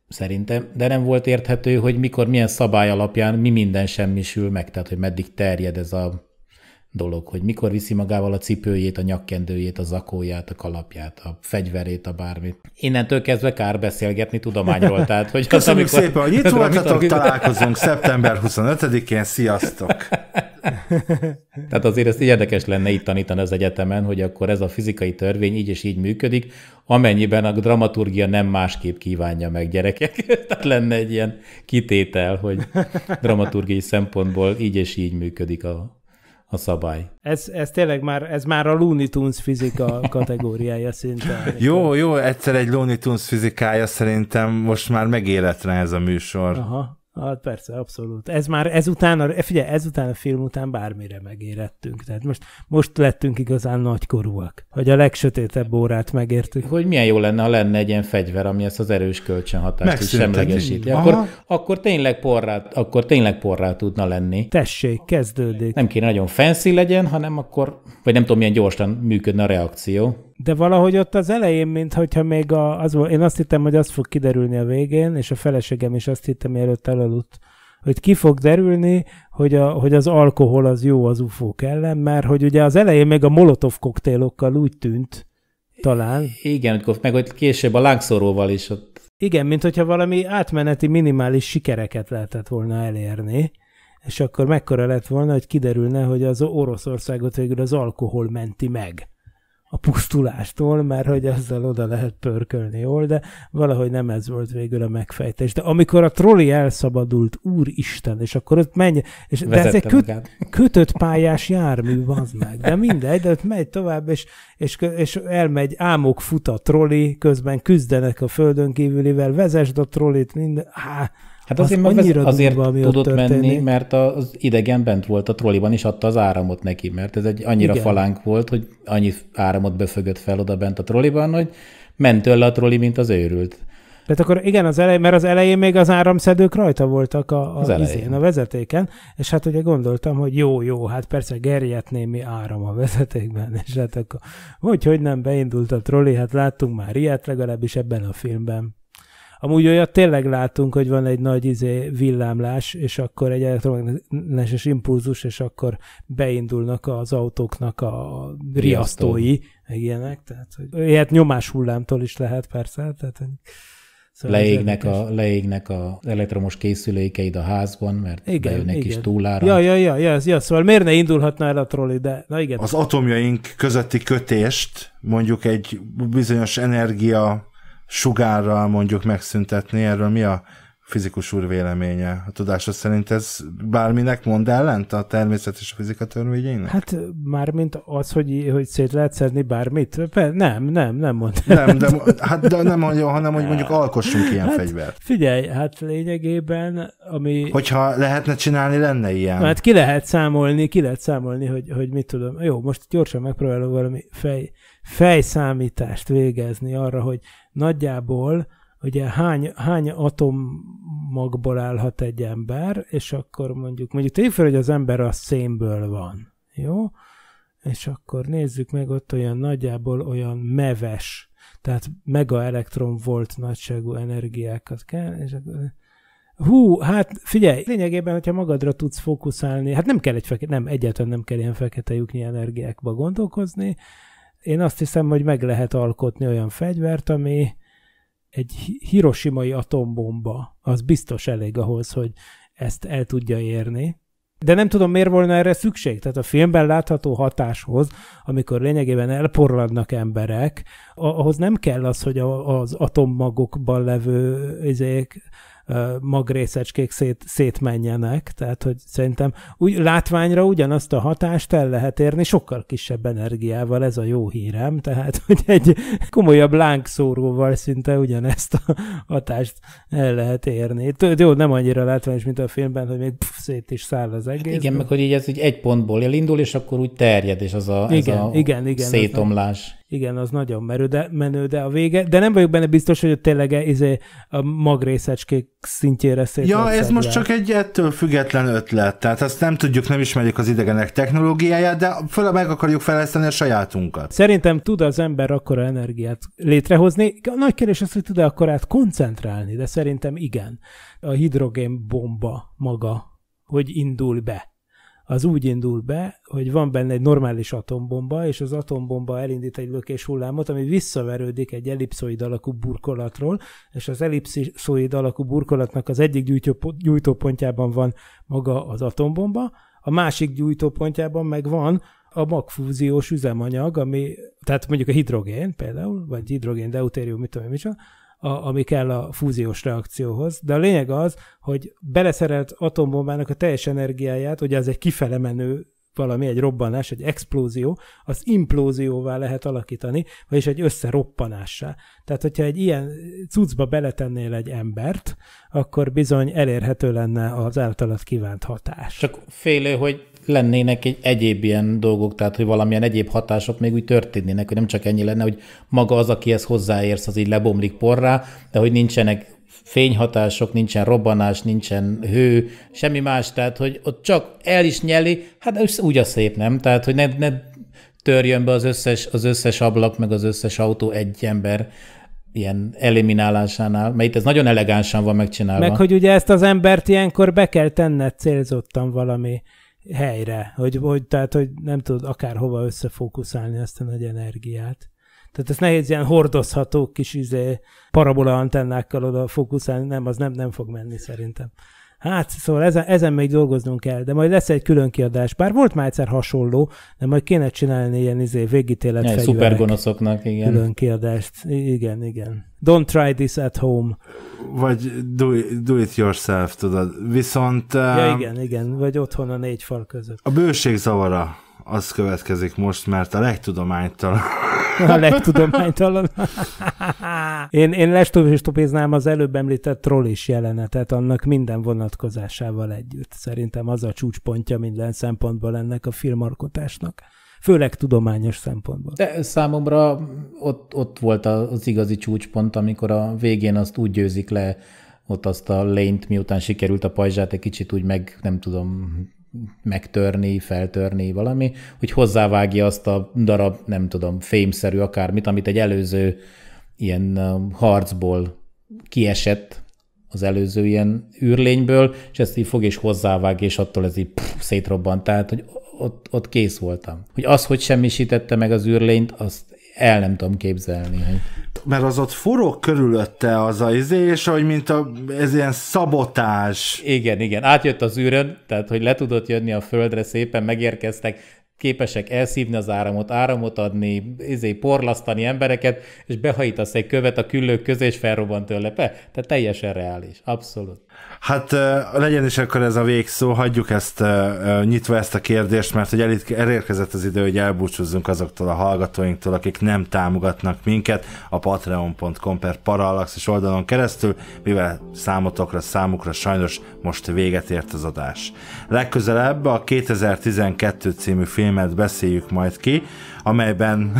szerintem, de nem volt érthető, hogy mikor, milyen szabály alapján mi minden semmisül meg, tehát hogy meddig terjed ez a dolog, hogy mikor viszi magával a cipőjét, a nyakkendőjét, a zakóját, a kalapját, a fegyverét, a bármit. Innentől kezdve kár beszélgetni tudományról. Tehát, hogy Köszönjük az, amikor... szépen, hogy itt voltatok, találkozunk szeptember 25-én, sziasztok! Tehát azért ezt érdekes lenne itt tanítani az egyetemen, hogy akkor ez a fizikai törvény így és így működik, amennyiben a dramaturgia nem másképp kívánja meg gyerekek. Tehát lenne egy ilyen kitétel, hogy dramaturgiai szempontból így és így működik a, a szabály. Ez, ez tényleg már, ez már a Looney Tunes fizika kategóriája szinte. jó, jó, egyszer egy Looney Tunes fizikája szerintem most már megéletre ez a műsor. Aha. Hát persze, abszolút. Ez már ezután, a, figyelj, ezután a film után bármire megérettünk. Tehát most, most lettünk igazán nagykorúak, hogy a legsötétebb órát megértük. Hogy milyen jó lenne, ha lenne egy ilyen fegyver, ami ezt az erős kölcsönhatást is semlegesíti. Akkor, akkor, tényleg porrá, akkor tényleg porrá tudna lenni. Tessék, kezdődik. Nem kéne nagyon fancy legyen, hanem akkor, vagy nem tudom, milyen gyorsan működne a reakció. De valahogy ott az elején, hogyha még a, az volt, én azt hittem, hogy az fog kiderülni a végén, és a feleségem is azt hittem, mielőtt elaludt, hogy ki fog derülni, hogy, a, hogy az alkohol az jó az ufók ellen, mert hogy ugye az elején még a molotov koktélokkal úgy tűnt, talán. Igen, meg hogy később a lángszoróval is ott. Igen, mint hogyha valami átmeneti minimális sikereket lehetett volna elérni, és akkor mekkora lett volna, hogy kiderülne, hogy az Oroszországot végül az alkohol menti meg a pusztulástól, mert hogy ezzel oda lehet pörkölni jól, de valahogy nem ez volt végül a megfejtés. De amikor a trolli elszabadult, úristen, és akkor ott menj, és, de ez egy köt, kötött pályás jármű, van meg, de mindegy, de ott megy tovább, és, és, és elmegy, ámok fut a trolli, közben küzdenek a földön kívülivel, vezesd a trollit, minden, áh, Hát az azért, az annyira az, azért durva, tudott történik. menni, mert az idegen bent volt a trolliban, és adta az áramot neki, mert ez egy annyira Igen. falánk volt, hogy annyi áramot befögött fel oda bent a trolliban, hogy ment tőle a trolli, mint az őrült. Tehát akkor igen, az elej, mert az elején még az áramszedők rajta voltak a, a, az izén, a vezetéken, és hát ugye gondoltam, hogy jó, jó, hát persze gerjedt némi áram a vezetékben, és hát akkor hogy, hogy nem beindult a trolli, hát láttunk már ilyet legalábbis ebben a filmben. Amúgy olyat tényleg látunk, hogy van egy nagy izé, villámlás, és akkor egy elektromágneses impulzus, és akkor beindulnak az autóknak a riasztói, meg ilyenek. Tehát, hogy ilyet nyomás hullámtól is lehet persze. Tehát, Szóval leégnek, a, leégnek a elektromos készülékeid a házban, mert igen, bejönnek igen. is túlára. Ja, ja, ja, ja, ja, szóval miért ne indulhatná el a trolli, de na igen. Az atomjaink közötti kötést mondjuk egy bizonyos energia sugárral mondjuk megszüntetni, erről mi a fizikus úr véleménye? A tudása szerint ez bárminek mond ellent a természet és a fizika törvényének? Hát mármint az, hogy, hogy szét lehet szedni bármit? Nem, nem, nem mond. Nem, de, hát, de nem, hanem hogy mondjuk alkossunk ilyen hát, fegyvert. Figyelj, hát lényegében, ami... Hogyha lehetne csinálni, lenne ilyen. Hát ki lehet számolni, ki lehet számolni, hogy, hogy mit tudom. Jó, most gyorsan megpróbálom valami fej fejszámítást végezni arra, hogy nagyjából ugye hány, hány atommagból állhat egy ember, és akkor mondjuk, mondjuk tegyük fel, hogy az ember a szénből van, jó? És akkor nézzük meg, ott olyan nagyjából olyan meves, tehát elektron volt nagyságú energiákat kell, és akkor Hú, hát figyelj, lényegében, hogyha magadra tudsz fókuszálni, hát nem kell egy fekete, nem, egyáltalán nem kell ilyen fekete lyuknyi energiákba gondolkozni, én azt hiszem, hogy meg lehet alkotni olyan fegyvert, ami egy hiroshimai atombomba, az biztos elég ahhoz, hogy ezt el tudja érni. De nem tudom, miért volna erre szükség. Tehát a filmben látható hatáshoz, amikor lényegében elporladnak emberek, ahhoz nem kell az, hogy az atommagokban levő izék, magrészecskék szét, szétmenjenek, tehát hogy szerintem úgy látványra ugyanazt a hatást el lehet érni sokkal kisebb energiával, ez a jó hírem, tehát hogy egy komolyabb lángszóróval szinte ugyanezt a hatást el lehet érni. Jó, nem annyira látványos, mint a filmben, hogy még pff, szét is száll az egész. Hát igen, meg hogy így ez így egy pontból elindul, és akkor úgy terjed, és az a, igen, ez a igen, igen, szétomlás. Igen, az nagyon merő, de, menő, de a vége, de nem vagyok benne biztos, hogy tényleg e- izé a magrészecskék szintjére szép. Ja, ez most csak egy ettől független ötlet, tehát azt nem tudjuk, nem ismerjük az idegenek technológiáját, de föl meg akarjuk fejleszteni a sajátunkat. Szerintem tud az ember akkora energiát létrehozni. A nagy kérdés az, hogy tud-e át koncentrálni, de szerintem igen. A hidrogén bomba maga, hogy indul be az úgy indul be, hogy van benne egy normális atombomba, és az atombomba elindít egy lökés hullámot, ami visszaverődik egy ellipszoid alakú burkolatról, és az ellipszoid alakú burkolatnak az egyik gyújtópontjában van maga az atombomba, a másik gyújtópontjában meg van a magfúziós üzemanyag, ami, tehát mondjuk a hidrogén például, vagy hidrogén, deutérium, mit tudom én, micsoda, a, ami kell a fúziós reakcióhoz. De a lényeg az, hogy beleszerelt atombombának a teljes energiáját, ugye az egy kifele menő valami, egy robbanás, egy explózió, az implózióvá lehet alakítani, vagyis egy összeroppanássá. Tehát, hogyha egy ilyen cuccba beletennél egy embert, akkor bizony elérhető lenne az általad kívánt hatás. Csak félő, hogy lennének egy egyéb ilyen dolgok, tehát hogy valamilyen egyéb hatások még úgy történnének, hogy nem csak ennyi lenne, hogy maga az, akihez hozzáérsz, az így lebomlik porrá, de hogy nincsenek fényhatások, nincsen robbanás, nincsen hő, semmi más, tehát hogy ott csak el is nyeli, hát úgy a szép, nem? Tehát, hogy ne, ne törjön be az összes, az összes ablak, meg az összes autó egy ember ilyen eliminálásánál, mert itt ez nagyon elegánsan van megcsinálva. Meg hogy ugye ezt az embert ilyenkor be kell tenned célzottan valami helyre, hogy, hogy, tehát, hogy nem tudod akárhova összefókuszálni ezt a nagy energiát. Tehát ez nehéz ilyen hordozható kis izé, parabola antennákkal oda fókuszálni, nem, az nem, nem fog menni szerintem. Hát, szóval ezen, ezen még dolgoznunk kell, de majd lesz egy külön kiadás. Bár volt már egyszer hasonló, de majd kéne csinálni ilyen izé, végítélet ja, szupergonoszoknak, igen. Külön kiadást. Igen, igen. Don't try this at home. Vagy do, it, do it yourself, tudod. Viszont... Ja, um, igen, igen. Vagy otthon a négy fal között. A bőség zavara az következik most, mert a legtudománytalan. a legtudománytalan. én, én lestopéznám az előbb említett troll is jelenetet, annak minden vonatkozásával együtt. Szerintem az a csúcspontja minden szempontból ennek a filmarkotásnak főleg tudományos szempontból. De számomra ott, ott volt az igazi csúcspont, amikor a végén azt úgy győzik le, ott azt a lényt, miután sikerült a pajzsát egy kicsit úgy meg, nem tudom, megtörni, feltörni valami, hogy hozzávágja azt a darab, nem tudom, fémszerű akármit, amit egy előző ilyen um, harcból kiesett az előző ilyen űrlényből, és ezt így fog és hozzávág, és attól ez így pff, szétrobbant. Tehát, hogy ott, ott kész voltam. Hogy az, hogy semmisítette meg az űrlényt, azt el nem tudom képzelni. Hogy mert az ott forog körülötte az a izé, és hogy mint a, ez ilyen szabotás. Igen, igen, átjött az űrön, tehát hogy le tudott jönni a földre, szépen megérkeztek, képesek elszívni az áramot, áramot adni, izé, porlasztani embereket, és behajítasz egy követ a küllők közé, és felrobban tőle. Tehát teljesen reális, abszolút. Hát legyen is akkor ez a végszó, hagyjuk ezt nyitva ezt a kérdést, mert hogy elérkezett az idő, hogy elbúcsúzzunk azoktól a hallgatóinktól, akik nem támogatnak minket a patreon.com per és oldalon keresztül, mivel számotokra, számukra sajnos most véget ért az adás. Legközelebb a 2012 című filmet beszéljük majd ki, amelyben,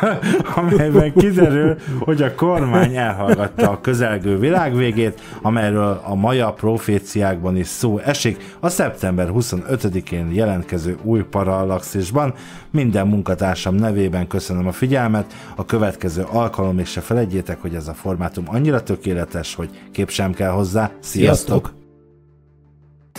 amelyben kiderül, hogy a kormány elhallgatta a közelgő világvégét, amelyről a maja proféciákban is szó esik a szeptember 25-én jelentkező új parallaxisban. Minden munkatársam nevében köszönöm a figyelmet, a következő alkalom és se felejtjétek, hogy ez a formátum annyira tökéletes, hogy kép sem kell hozzá. Sziasztok! Sziasztok.